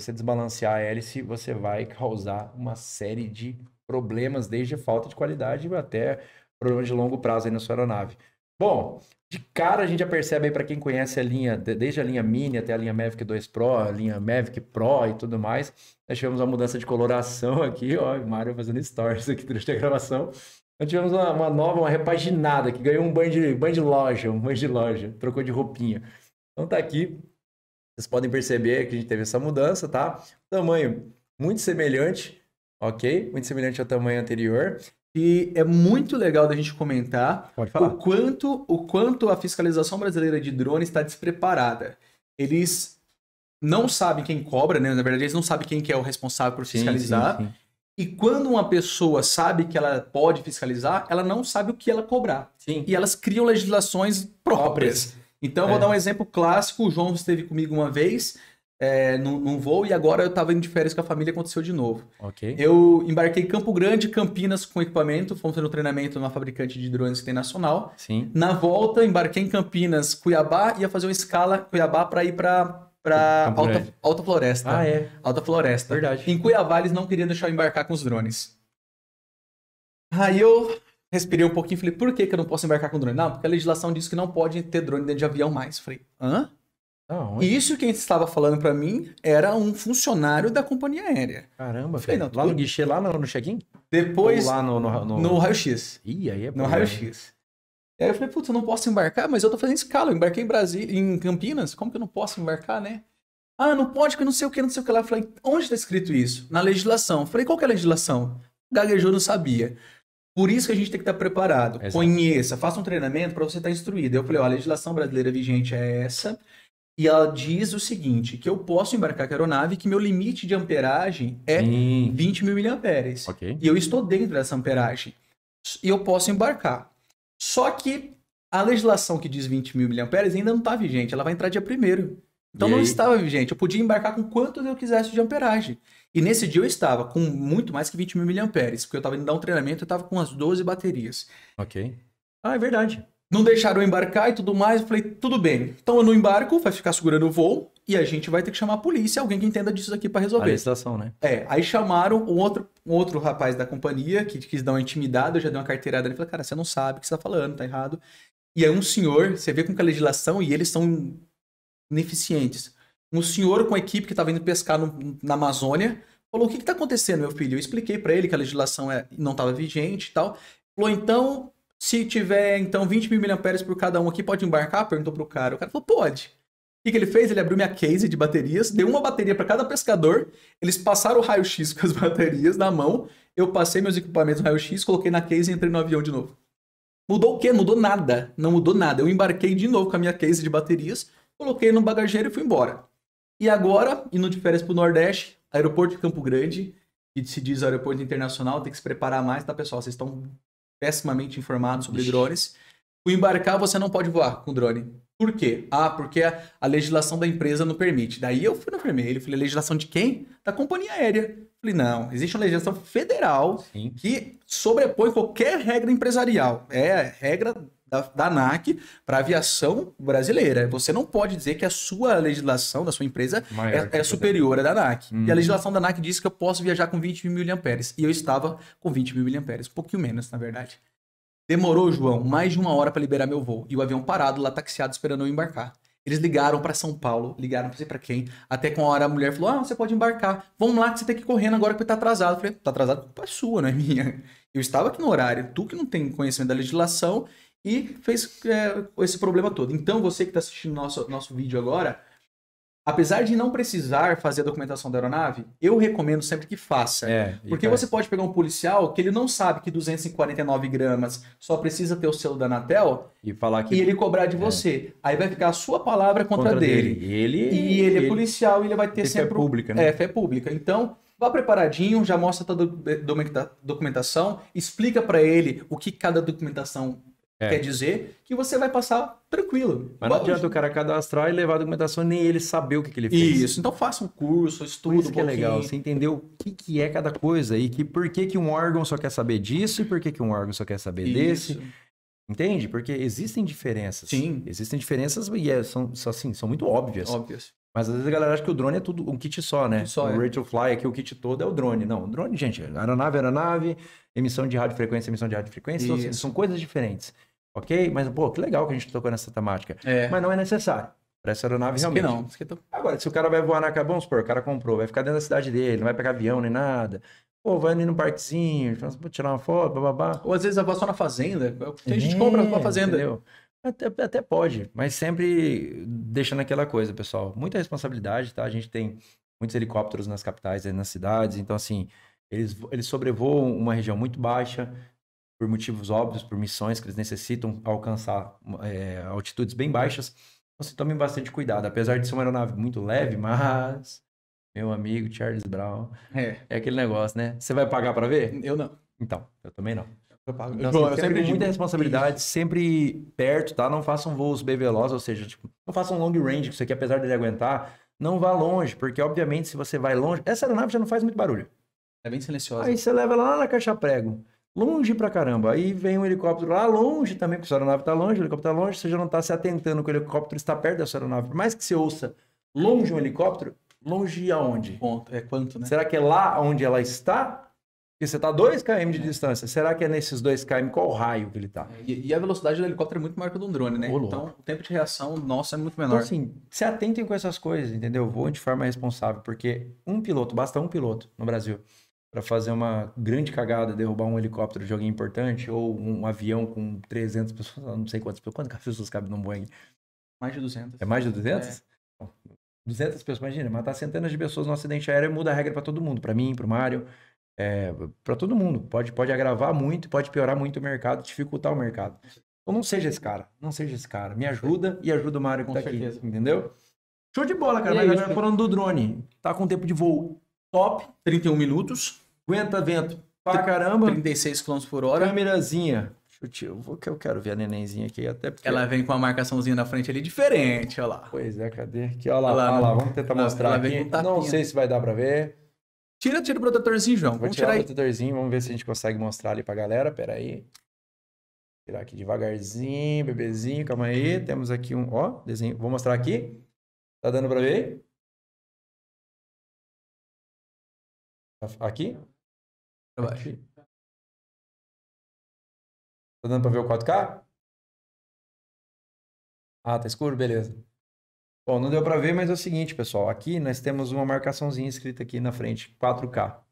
você desbalancear a hélice, você vai causar uma série de problemas desde falta de qualidade até problemas de longo prazo aí na sua aeronave. Bom, de cara a gente já percebe aí para quem conhece a linha, desde a linha Mini até a linha Mavic 2 Pro, a linha Mavic Pro e tudo mais, nós tivemos uma mudança de coloração aqui, ó, o Mário fazendo stories aqui durante a gravação. Nós tivemos uma, uma, nova, uma repaginada, que ganhou um banho de, banho de loja, um banho de loja, trocou de roupinha. Então tá aqui, vocês podem perceber que a gente teve essa mudança, tá? Tamanho muito semelhante, ok? Muito semelhante ao tamanho anterior. E é muito legal da gente comentar o quanto, o quanto a fiscalização brasileira de drones está despreparada. Eles não sabem quem cobra, né? Na verdade, eles não sabem quem que é o responsável por fiscalizar. Sim, sim, sim. E quando uma pessoa sabe que ela pode fiscalizar, ela não sabe o que ela cobrar. E elas criam legislações próprias. Então, eu vou é. dar um exemplo clássico. O João esteve comigo uma vez é, num, num, voo e agora eu estava indo de férias com a família aconteceu de novo. Eu embarquei em Campo Grande, Campinas com equipamento, fomos no treinamento numa fabricante de drones que tem nacional. Sim. Na volta, embarquei em Campinas, Cuiabá, ia fazer uma escala Cuiabá para ir para para alta, alta, Floresta. Ah, é. Alta Floresta. Verdade. Em Cuiabá eles não queriam deixar eu embarcar com os drones. Aí eu respirei um pouquinho e falei, por que, que eu não posso embarcar com drone? Não, porque a legislação diz que não pode ter drone dentro de avião mais. Eu falei, hã? que Isso gente estava falando para mim era um funcionário da companhia aérea. Caramba, falei, não, lá no guichê, lá no, no check-in? Depois. Ou lá no, no, no... no raio-x. Ih, aí é No raio-x. aí eu falei, putz, eu não posso embarcar, mas eu tô fazendo escala. Eu embarquei em Brasília, em Campinas, como que eu não posso embarcar, né? Ah, não pode, porque não sei o que, não sei o que lá. Eu falei, onde está escrito isso? Na legislação. Eu falei, qual que é a legislação? Gaguejou, não sabia. Por isso que a gente tem que estar tá preparado. Exato. Conheça, faça um treinamento para você estar tá instruído. Eu falei, ó, a legislação brasileira vigente é essa. E ela diz o seguinte, que eu posso embarcar com a aeronave, que meu limite de amperagem é Sim. 20 mil miliamperes. Okay. E eu estou dentro dessa amperagem. E eu posso embarcar. Só que a legislação que diz 20 mil miliamperes ainda não está vigente. Ela vai entrar dia primeiro. Então e não aí? estava vigente. Eu podia embarcar com quantos eu quisesse de amperagem. E nesse dia eu estava com muito mais que 20 mil miliamperes. Porque eu estava indo dar um treinamento e estava com umas 12 baterias. Ok. Ah, é verdade. Não deixaram eu embarcar e tudo mais. Eu falei, tudo bem. Então eu não embarco, vai ficar segurando o voo e a gente vai ter que chamar a polícia, alguém que entenda disso aqui para resolver. A legislação, né? É, aí chamaram um outro, um outro rapaz da companhia que quis dar uma intimidada, eu já dei uma carteirada, e Falei cara, você não sabe o que você tá falando, tá errado. E aí um senhor, você vê com que é a legislação, e eles são ineficientes. Um senhor com a equipe que estava indo pescar no, na Amazônia, falou, o que que tá acontecendo, meu filho? Eu expliquei para ele que a legislação é, não estava vigente e tal. Falou, então, se tiver, então, 20 mil miliamperes por cada um aqui, pode embarcar? Perguntou pro cara. O cara falou, pode. O que, que ele fez? Ele abriu minha case de baterias, deu uma bateria para cada pescador, eles passaram o raio-x com as baterias na mão, eu passei meus equipamentos no raio-x, coloquei na case e entrei no avião de novo. Mudou o quê? Mudou nada. Não mudou nada. Eu embarquei de novo com a minha case de baterias, coloquei no bagageiro e fui embora. E agora, indo de férias pro Nordeste, aeroporto de Campo Grande, que se diz aeroporto internacional, tem que se preparar mais, tá, pessoal? Vocês estão pessimamente informado sobre Ixi. drones. O embarcar você não pode voar com drone. Por quê? Ah, porque a, a, legislação da empresa não permite. Daí eu fui no vermelho, falei, legislação de quem? Da companhia aérea. Falei, não, existe uma legislação federal Sim. que sobrepõe qualquer regra empresarial. É regra da, da ANAC para aviação brasileira. Você não pode dizer que a sua legislação da sua empresa é, é superior à da ANAC. Hum. E a uhum. legislação da ANAC diz que eu posso viajar com 20 mil miliamperes. E eu estava com 20 mil miliamperes, um pouquinho menos, na verdade. Demorou, João, mais de uma hora para liberar meu voo. E o avião parado lá, taxiado, esperando eu embarcar. Eles ligaram para São Paulo, ligaram não sei para quem, até com a hora a mulher falou: Ah, você pode embarcar, vamos lá que você tem que ir correndo agora que tá atrasado. Eu falei: Tá atrasado, culpa é sua, não é minha. Eu estava aqui no horário, tu que não tem conhecimento da legislação e fez é, esse problema todo. Então, você que está assistindo nosso, nosso vídeo agora, apesar de não precisar fazer a documentação da aeronave, eu recomendo sempre que faça. É, porque você pode pegar um policial que ele não sabe que 249 gramas só precisa ter o selo da Anatel e, falar que... e ele cobrar de é. você. É. Aí vai ficar a sua palavra contra, contra dele. dele. E ele, e ele, é ele é policial e ele vai ter sempre... Fé pública, né? É, fé pública. Então, vá preparadinho, já mostra a documentação, explica para ele o que cada documentação é. Quer dizer que você vai passar tranquilo. Mas não adianta o cara cadastrar e levar a documentação nem ele saber o que, que ele fez. Isso, então faça um curso, estudo. Isso um que é legal, você entendeu o que, que é cada coisa e que por que, que um órgão só quer saber disso e por que, que um órgão só quer saber Isso. desse. Entende? Porque existem diferenças. Sim. Existem diferenças e é, são, assim, são muito óbvias. Óbvias. Mas às vezes a galera acha que o drone é tudo um kit só, né? Só, o é. to Fly aqui, o kit todo é o drone. Não, o drone, gente, aeronave, aeronave, emissão de rádio frequência emissão de rádio frequência então, assim, são coisas diferentes. Ok? Mas, pô, que legal que a gente tocou nessa temática. É. Mas não é necessário. Para essa aeronave, realmente. Que não. Que tô... Agora, se o cara vai voar na Cabo, vamos supor, o cara comprou, vai ficar dentro da cidade dele, não vai pegar avião nem nada. Pô, vai ali no parquezinho, tirar uma foto, bababá. Ou às vezes vai só na fazenda. Tem é, gente que é, compra na fazenda. Até, até pode, mas sempre deixando aquela coisa, pessoal. Muita responsabilidade, tá? A gente tem muitos helicópteros nas capitais, nas cidades, então assim, eles, eles sobrevoam uma região muito baixa, por motivos óbvios, por missões que eles necessitam alcançar é, altitudes bem baixas. Então, se tomem bastante cuidado. Apesar de ser uma aeronave muito leve, mas. Meu amigo Charles Brown. É. é aquele negócio, né? Você vai pagar para ver? Eu não. Então, eu também não. Eu pago. Então, assim, sempre, tenho muita responsabilidade, isso. sempre perto, tá? Não façam voos bem velozes, ou seja, tipo, não façam long range, que isso aqui, apesar dele aguentar, não vá longe, porque obviamente se você vai longe, essa aeronave já não faz muito barulho. É bem silenciosa. Aí você leva lá na caixa prego longe pra caramba. Aí vem um helicóptero lá longe também, porque a aeronave está longe, o helicóptero está longe, você já não está se atentando que o helicóptero está perto da sua aeronave. Por mais que você ouça longe um helicóptero, longe aonde? Ponto. É quanto, né? Será que é lá onde ela está? Porque você está 2 km de distância. Será que é nesses 2 km qual raio que ele está? É, e, e, a velocidade do helicóptero é muito maior que a de um drone, né? então o tempo de reação nosso é muito então, menor. Então, assim, se atentem com essas coisas, entendeu? vou de forma responsável, porque um piloto, basta um piloto no Brasil para fazer uma grande cagada, derrubar um helicóptero de alguém importante ou um avião com 300 pessoas, não sei quantas pessoas, quantas pessoas cabem num Boeing? Mais de 200. É mais de 200? É. 200 pessoas, imagina, matar centenas de pessoas no acidente aéreo é muda a regra para todo mundo, para mim, para o Mário, é, para todo mundo. Pode, pode agravar muito, pode piorar muito o mercado, dificultar o mercado. Então não seja esse cara, não seja esse cara. Me ajuda e ajuda o Mário que com tá certeza. aqui, entendeu? Show de bola, cara. É mas agora falando do drone, tá com tempo de voo top, 31 minutos. Aguenta vento pra caramba. 36 km por hora. Câmerazinha. Chute, eu vou que eu quero ver a nenenzinha aqui, até porque... Ela vem com uma marcaçãozinha na frente ali diferente, olha lá. Pois é, cadê? Aqui, olha lá, olha lá, olha lá. vamos tentar mostrar aqui. Não sei se vai dar pra ver. Tira, tira o protetorzinho, João. Vou vamos tirar, tirar o protetorzinho, vamos ver se a gente consegue mostrar ali pra galera, pera aí. Tirar aqui devagarzinho, bebezinho, calma aí. Temos aqui um, ó, desenho. Vou mostrar aqui. Tá dando pra ver? Aqui? Pra baixo. Tá dando pra ver o 4K? Ah, tá escuro? Beleza. Bom, não deu pra ver, mas é o seguinte, pessoal. Aqui nós temos uma marcaçãozinha escrita aqui na frente, 4K.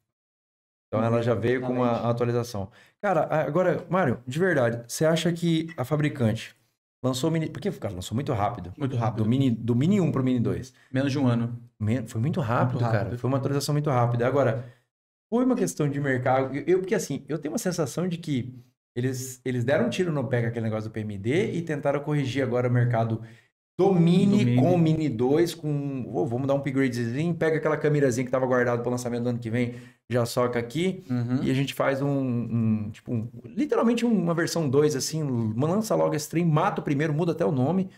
Então ela uhum, já veio com uma atualização. Cara, agora, Mário, de verdade, você acha que a fabricante lançou o Mini. que cara, lançou muito rápido. Muito rápido. Do Mini, do mini 1 pro Mini 2. Menos de um ano. Foi muito rápido, muito rápido, cara. Foi uma atualização muito rápida. Agora, foi uma questão de mercado. Eu, porque assim, eu tenho uma sensação de que eles, eles deram um tiro no pé com aquele negócio do PMD e tentaram corrigir agora o mercado domine, domine. com Mini 2, com. Oh, vamos dar um upgradezinho, pega aquela câmerazinha que estava guardada para o lançamento do ano que vem, já soca aqui uhum. e a gente faz um. um tipo, um, literalmente uma versão 2, assim, lança logo esse trem, mata o primeiro, muda até o nome.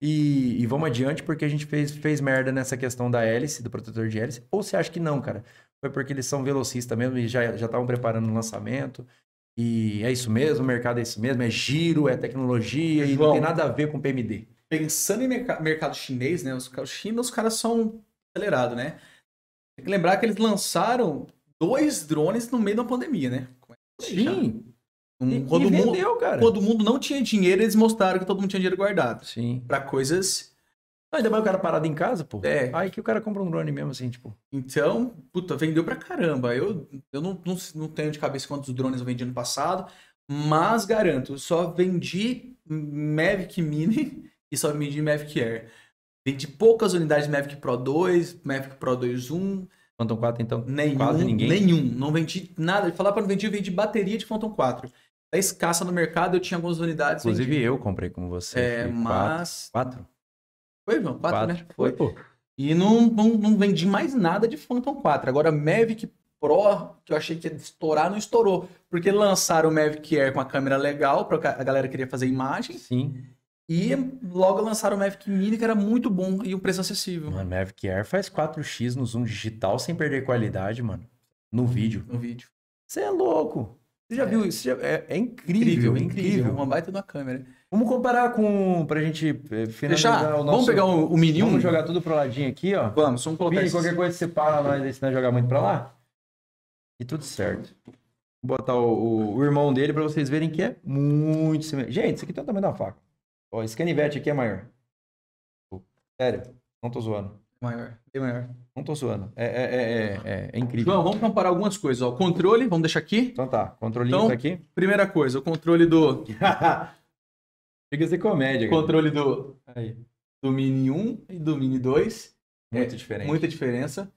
E, e, vamos adiante, porque a gente fez, fez merda nessa questão da hélice, do protetor de hélice. Ou você acha que não, cara? foi porque eles são velocistas mesmo e já estavam preparando o lançamento. E é isso mesmo, o mercado é isso mesmo, é giro, é tecnologia João, e não tem nada a ver com PMD. Pensando em merc mercado chinês, né? Os, China, os caras são acelerados, né? Tem que lembrar que eles lançaram dois drones no meio da pandemia, né? É Sim. Um, e, quando, e vendeu, mundo, cara. quando o mundo não tinha dinheiro, eles mostraram que todo mundo tinha dinheiro guardado. Sim. Para coisas ainda mais o cara parado em casa, pô. É. Aí que o cara compra um drone mesmo, assim, tipo. Então, puta, vendeu pra caramba. Eu, eu não, não, não tenho de cabeça quantos drones eu vendi no passado, mas garanto, só vendi Mavic Mini e só vendi Mavic Air. Vendi poucas unidades Mavic Pro 2, Mavic Pro 2.1. Phantom 4, então? Nenhum, quase ninguém? Nenhum. Não vendi nada. Falar pra não vendi eu vendi bateria de Phantom 4 tá escassa no mercado, eu tinha algumas unidades. Inclusive eu comprei com você. É, mas. quatro? Foi, João? Quatro, quatro. né? Foi. foi pô. E não, não, não, vendi mais nada de Phantom 4. Agora, Mavic Pro, que eu achei que ia estourar, não estourou. Porque lançaram o Mavic Air com a câmera legal, pra a galera queria fazer imagem. Sim. E logo lançaram o Mavic Mini, que era muito bom e o um preço acessível. Mano, Mavic Air faz 4x no zoom digital sem perder qualidade, mano. No vídeo. No vídeo. Você é louco. Você já é. viu isso? É, é, incrível, incrível, incrível. Uma baita de uma câmera. Vamos comparar com. Pra gente finalizar o nosso. Vamos pegar o, o menino. Vamos jogar tudo pro ladinho aqui, ó. Vamos, vamos colocar Vini, qualquer coisa separa nós aí, se não jogar muito pra lá. E tudo certo. Vou botar o, o, o irmão dele pra vocês verem que é muito semelhante. Gente, isso aqui tem o tamanho da faca. Ó, esse canivete aqui é maior. Sério, não tô zoando. Maior, bem maior. Não tô zoando. É, é, é, é, é incrível. João, vamos comparar algumas coisas. Ó. O controle, vamos deixar aqui. Então tá, controlinho então, tá aqui. Primeira coisa, o controle do. Chega a ser comédia. O Controle do, do Mini 1 e do Mini 2. Muito é, diferente. Muita diferença.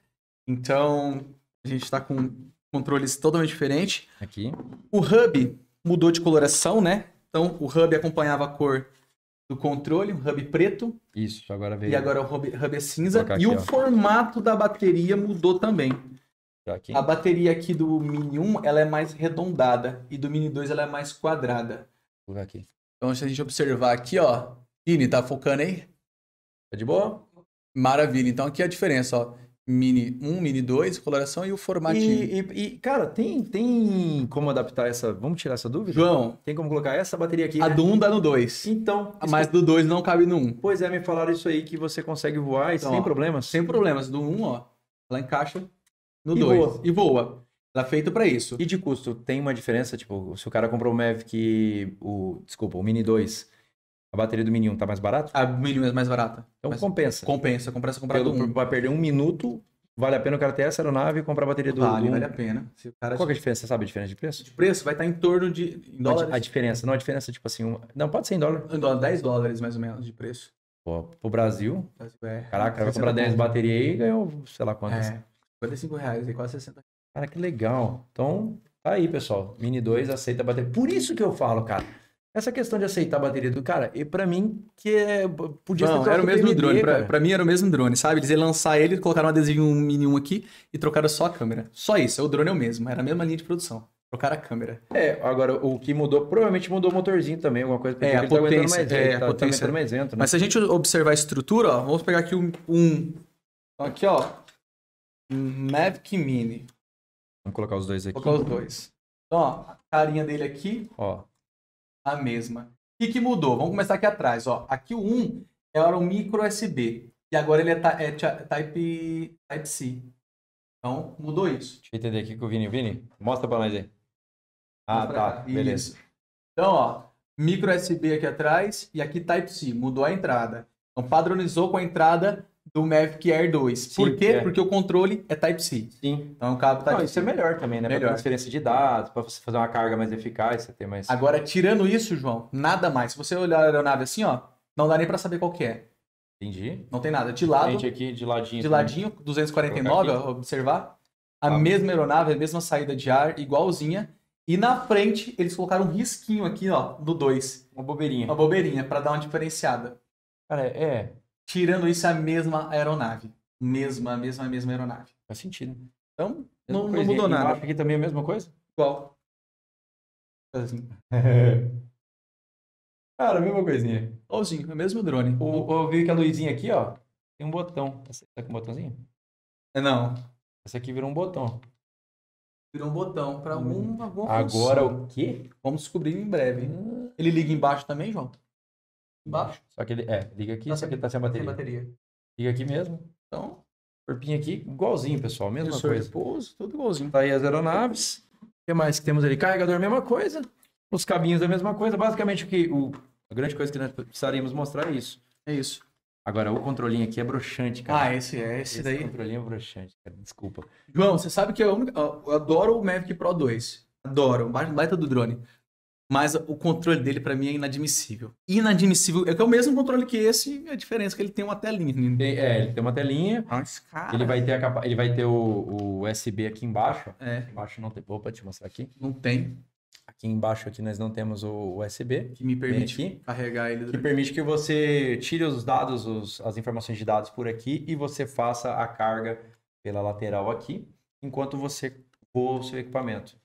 Então, a gente está com controles totalmente diferentes. Aqui. O hub mudou de coloração, né? Então, o hub acompanhava a cor do controle, o hub preto. Isso, agora veio. E agora o hub, hub é cinza. Aqui, e o ó. formato da bateria mudou também. Aqui. A bateria aqui do Mini 1 ela é mais arredondada e do Mini 2 ela é mais quadrada. Vou ver aqui. Então, se a gente observar aqui, ó, Mini, tá focando aí? Tá de boa? Maravilha. Então, aqui é a diferença, ó. Mini 1, Mini 2, coloração e o formatinho. E, e, e, cara, tem, tem como adaptar essa. Vamos tirar essa dúvida? João. Tem como colocar essa bateria aqui? A do 1 dá no 2. Então. Mas que... do 2 não cabe no 1. Pois é, me falaram isso aí que você consegue voar então, sem ó, problemas. Sem problemas. Do 1, ó, ela encaixa no e 2. Voa. E voa. Ela tá é feita para isso. E de custo, tem uma diferença? Tipo, se o cara comprou o Mavic, o, desculpa, o Mini 2, a bateria do Mini 1 tá mais barata? A Mini 1 é mais barata. Então Mas compensa. Compensa, compensa comprar Pelo, do 1. Pra perder um minuto, vale a pena o cara ter essa aeronave e comprar a bateria do Vale, do vale a pena. Qual que é a diferença? Você sabe a diferença de preço? De preço vai estar tá em torno de... Em dólares? A, a diferença, não a diferença, tipo assim... Um... Não, pode ser em dólar. Em dólar, 10 dólares mais ou menos de preço. Pô, pro Brasil... Brasil é. Caraca, vai é comprar 10 bateria aí e ganhou sei lá quantas. É. 55 reais, é quase 60 Cara, que legal. Então, tá aí, pessoal. Mini 2 aceita a bateria. Por isso que eu falo, cara. Essa questão de aceitar a bateria do cara, e para mim, que é, podia Não, ser era o mesmo drone. Pra, mim era o mesmo drone, sabe? Eles iam lançar ele, colocaram um adesivo um mini um aqui e trocaram só a câmera. Só isso, é o drone é o mesmo, era a mesma linha de produção. Trocaram a câmera. É, agora o que mudou, provavelmente mudou o motorzinho também, alguma coisa. É, a tá potência. Tá é, tá, a tá potência. Tá mais lento, né? Mas se a gente observar a estrutura, ó, vamos pegar aqui um. um aqui, ó. Mavic Mini. Vamos colocar os dois aqui. colocar os dois. Então, ó, a carinha dele aqui, ó, a mesma. O que, que mudou? Vamos começar aqui atrás, ó. Aqui o 1 era um micro USB e agora ele é, é Type, type C. Então, mudou isso. Deixa eu entender aqui com o Vini. Vini, mostra pra nós aí. Ah, tá. Cá. Beleza. Isso. Então, ó, micro USB aqui atrás e aqui Type-C. Mudou a entrada. Então, padronizou com a entrada do Mavic Air 2. Sim, Por quê? É. Porque o controle é Type-C. Sim. Então o cabo tá. C isso é melhor também, né? Melhor. Pra transferência de dados, para você fazer uma carga mais eficaz, você ter mais. Agora, tirando isso, João, nada mais. Se você olhar a aeronave assim, ó, não dá nem para saber qual que é. Entendi. Não tem nada. De lado. Aqui, de ladinho. De também. Assim, né? ladinho, 249, ó, observar. A ah, mesma aeronave, a mesma saída de ar, igualzinha. E na frente, eles colocaram um risquinho aqui, ó, do 2. Uma bobeirinha. Uma bobeirinha, para dar uma diferenciada. Cara, é, é. Tirando isso, a mesma aeronave. Mesma, mesma, mesma aeronave. Faz sentido. Então, não, não, mudou nada. Embaixo aqui também é a mesma coisa? Igual. Assim. Cara, a mesma coisinha. Igualzinho, é o mesmo drone. O, eu vi que a luzinha aqui, ó, tem um botão. Tá Essa tá com um botãozinho? É, não. Essa aqui virou um botão. Virou um botão para hum. alguma, alguma Agora função. o quê? Vamos descobrir em breve. Hum. Ele liga embaixo também, João? Embaixo? Só que ele, é, liga aqui, tá só sem, que ele tá sem bateria. Sem bateria. Liga aqui mesmo. Então, corpinho aqui, igualzinho, pessoal, mesma coisa. pouso, tudo igualzinho. Tá aí as aeronaves. O que mais que temos ali? Carregador, mesma coisa. Os cabinhos, a mesma coisa. Basicamente, o que o, a grande coisa que nós precisaríamos mostrar é isso. É isso. Agora, o controlinho aqui é broxante, cara. Ah, esse é, esse, esse daí. controlinho é broxante, cara. Desculpa. João, você sabe que eu, eu adoro o Mavic Pro 2. Adoro, baita do drone mas o controle dele para mim é inadmissível. Inadmissível, é que é o mesmo controle que esse, a diferença é que ele tem uma telinha. Né? Tem, é, ele tem uma telinha. Ah, mas, cara. Ele vai ter, a ele vai ter o, o USB aqui embaixo. É. Aqui embaixo não tem. Opa, te mostrar aqui. Não tem. Aqui embaixo aqui nós não temos o USB. Que me permite aqui, carregar ele. Que permite que você tire os dados, os, as informações de dados por aqui e você faça a carga pela lateral aqui, enquanto você voa o seu equipamento.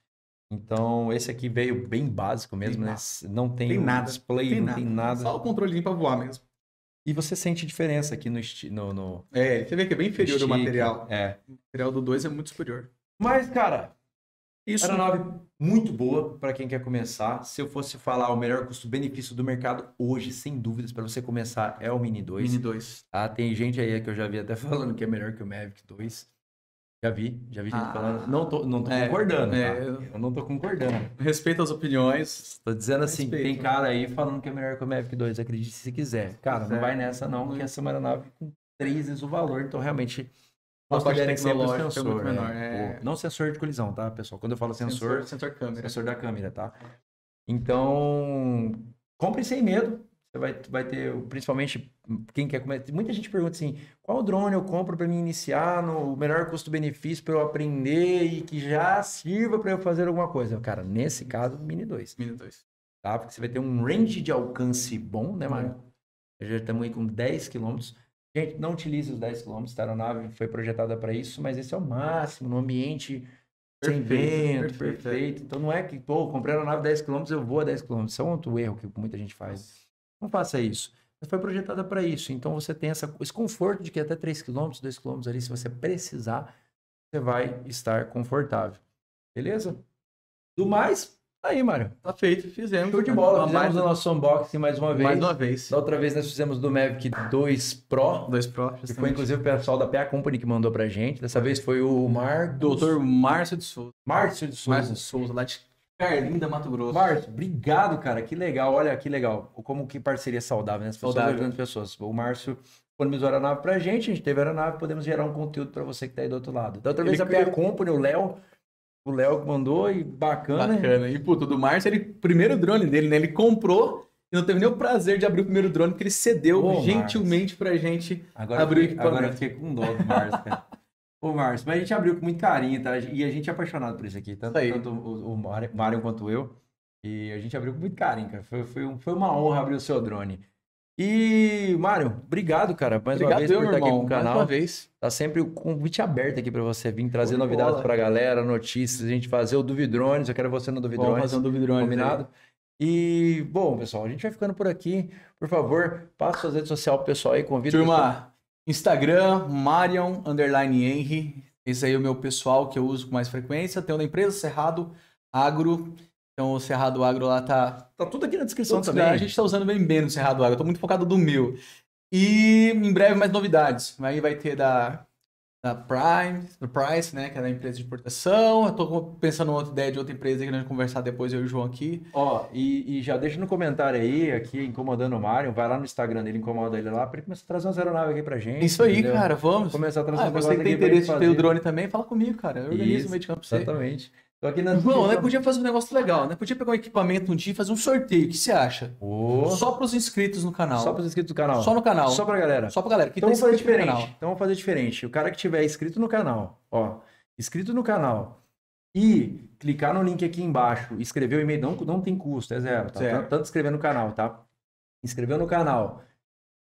Então, esse aqui veio bem básico mesmo, tem né? Nada. Não tem, tem nada. display, tem não nada. tem nada. Só o controlezinho para voar mesmo. E você sente diferença aqui no estilo. No... É, você vê que é bem inferior o material. É. O material do 2 é muito superior. Mas, cara, isso. Aeronave muito boa para quem quer começar. Se eu fosse falar o melhor custo-benefício do mercado hoje, sem dúvidas, para você começar, é o Mini 2. Mini 2. Ah, tem gente aí que eu já vi até falando que é melhor que o Mavic 2. Já vi, já vi gente ah. falando. Não tô, não tô é, concordando. É, tá? eu... eu... não tô concordando. Respeito as opiniões. Tô dizendo assim, respeito, tem cara aí falando que é melhor que o Mavic 2, acredite se quiser. Cara, não vai nessa não, que essa é aeronave com três vezes o valor, então realmente a parte é tecnológica que sensor, muito menor. É... Não sensor de colisão, tá, pessoal? Quando eu falo sensor, sensor, sensor câmera. Sensor da câmera, tá? Então, compre sem medo. Você vai, vai ter, principalmente, quem quer começar. Muita gente pergunta assim: qual drone eu compro para me iniciar no melhor custo-benefício para eu aprender e que já sirva para eu fazer alguma coisa? Cara, nesse caso, Mini 2. Mini 2. Tá? Porque você vai ter um range de alcance bom, né, Mário? Uhum. Já estamos aí com 10 quilômetros. Gente, não utilize os 10 km, tá? A aeronave foi projetada para isso, mas esse é o máximo, no ambiente sem vento, perfeito. perfeito. Então não é que, pô, comprei a aeronave 10 km, eu vou a 10 km. Isso é outro erro que muita gente faz. Não faça isso. Mas foi projetada para isso. Então você tem essa, esse conforto de que até 3 km, 2 km ali, se você precisar, você vai estar confortável. Beleza? Do mais, tá aí, Mário. Tá feito, fizemos. Show de bola. Fizemos mais o nosso unboxing mais uma vez. Mais uma vez. Da outra vez nós fizemos do Mavic 2 Pro. 2 Pro, Que foi inclusive o pessoal da PA Company que mandou pra gente. Dessa vez foi o Marcos... Doutor Márcio de Souza. Márcio de Souza. Márcio de Souza, lá de da Mato Grosso. Márcio, obrigado, cara. Que legal. Olha, que legal. Como que parceria saudável, né? As pessoas saudável. ajudando pessoas. O Márcio economizou a aeronave pra gente, a gente teve a aeronave, podemos gerar um conteúdo para você que tá aí do outro lado. Da outra vez ele... a Pia Company, o Léo, o Léo que mandou e bacana. Bacana. E puto, do Márcio, ele primeiro drone dele, né? Ele comprou e não teve nem o prazer de abrir o primeiro drone, porque ele cedeu gentilmente Marcio. pra gente agora abrir o equipamento. Agora eu fiquei com dó do Márcio, cara. Ô, Márcio, mas a gente abriu com muito carinho, tá? E a gente é apaixonado por isso aqui, tanto, isso tanto o, o Mário quanto eu. E a gente abriu com muito carinho, cara. Foi, foi, um, foi uma honra abrir o seu drone. E, Mário, obrigado, cara, mais obrigado uma vez eu, por estar irmão, aqui no canal. Mais uma vez. Tá sempre o convite aberto aqui para você vir trazer Pô, novidades bola, pra galera, notícias, a gente fazer o Duvidrones. Eu quero você no Duvidrones. Vamos fazer um Duvidrones. Combinado? Aí. E, bom, pessoal, a gente vai ficando por aqui. Por favor, passa suas redes sociais pro pessoal aí, convida. Turma, Instagram, Marion, underline Henry. Esse aí é o meu pessoal que eu uso com mais frequência. Tem uma empresa Cerrado Agro. Então o Cerrado Agro lá tá. Tá tudo aqui na descrição tudo também. Né? A gente tá usando bem bem no Cerrado Agro. Eu tô muito focado no meu. E em breve mais novidades. Aí vai ter da da Prime, do Price, né? Que é da empresa de importação. Eu tô pensando em outra ideia de outra empresa que nós vamos conversar depois, eu e o João aqui. Ó, e, e já deixa no comentário aí, aqui, incomodando o Mário. Vai lá no Instagram dele, incomoda ele lá, pra ele começar a trazer uma aeronave aqui pra gente. Isso aí, entendeu? cara, vamos. Começar a trazer ah, você que tem interesse de ter o drone também, fala comigo, cara. Eu organizo o meio de campo pra você. Exatamente. Só Bom, é né? Podia fazer um negócio legal, né? Podia pegar um equipamento um dia e fazer um sorteio. O que você acha? Oh. Só para os inscritos no canal. Só para os inscritos do canal. Só no canal. Só para galera. Só para galera. Que então vamos fazer diferente. Então vamos fazer diferente. O cara que tiver inscrito no canal, ó, inscrito no canal e clicar no link aqui embaixo, escrever o e-mail, não, não tem custo, é zero, tá? Certo. Tanto escrever no canal, tá? Inscreveu no canal,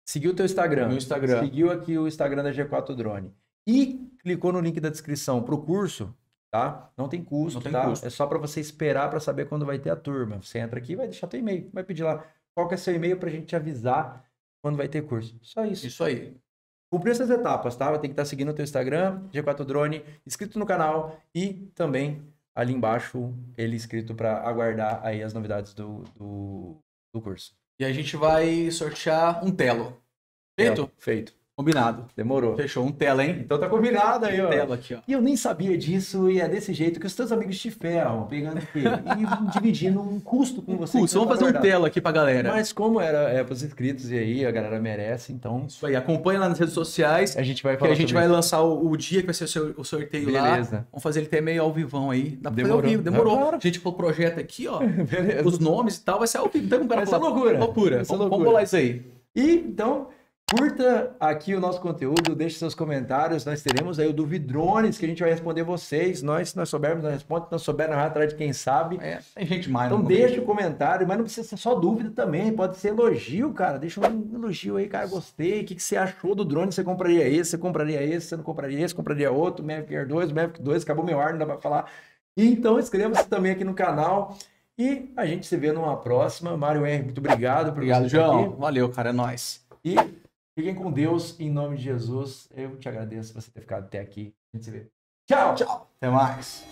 seguiu o teu Instagram, Meu Instagram, seguiu aqui o Instagram da G4 Drone e clicou no link da descrição pro curso, tá? Não tem custo, não tem tá? Custo. É só para você esperar para saber quando vai ter a turma. Você entra aqui, vai deixar teu e-mail, vai pedir lá qual que é seu e-mail para a gente te avisar quando vai ter curso. Só isso. Isso aí. Cumpriu essas etapas, tá? Vai ter que estar tá seguindo o teu Instagram, G4 Drone, inscrito no canal e também ali embaixo ele escrito para aguardar aí as novidades do, do, do curso. E a gente vai sortear um telo. Feito? feito. Combinado. Demorou. Fechou um tela, hein? Então tá combinado aí, ó. Tela aqui, ó. E eu nem sabia disso e é desse jeito que os teus amigos te ferram, pegando e dividindo um custo com você. Custo, vamos é fazer guardado. um tela aqui pra galera. Mas como era é, pros inscritos e aí a galera merece, então... Isso aí, acompanha lá nas redes sociais. A gente vai falar Que a gente vai isso. lançar o, o, dia que vai ser o, seu, o sorteio Beleza. lá. Beleza. Vamos fazer ele até meio ao vivão aí. Dá pra demorou. fazer ao vivo, demorou. Claro. A gente pôr o projeto aqui, ó. Beleza. Os nomes e tal, vai ser ao vivo. Então, cara, loucura. Loucura. Essa vamos, loucura. Vamos bolar isso aí. E, então... Curta aqui o nosso conteúdo, deixe seus comentários. Nós teremos aí o do Vidrones, que a gente vai responder vocês. Nós, se nós soubermos, nós respondemos. Se nós soubermos, atrás de quem sabe. É, tem gente mais. Então, né? deixa o comentário, mas não precisa ser só dúvida também. Pode ser elogio, cara. Deixa um elogio aí, cara. Gostei. O que, que você achou do drone? Você compraria esse? Você compraria esse? Você não compraria esse? Compraria outro? Mavic Air 2, Mavic 2. Acabou meu ar, não dá pra falar. Então, inscreva-se também aqui no canal. E a gente se vê numa próxima. Mário R, muito obrigado. por Obrigado, João. Aqui. Valeu, cara. É nóis. E Fiquem com Deus, em nome de Jesus. Eu te agradeço por você ter ficado até aqui. A gente se vê. Tchau! Tchau! Até mais!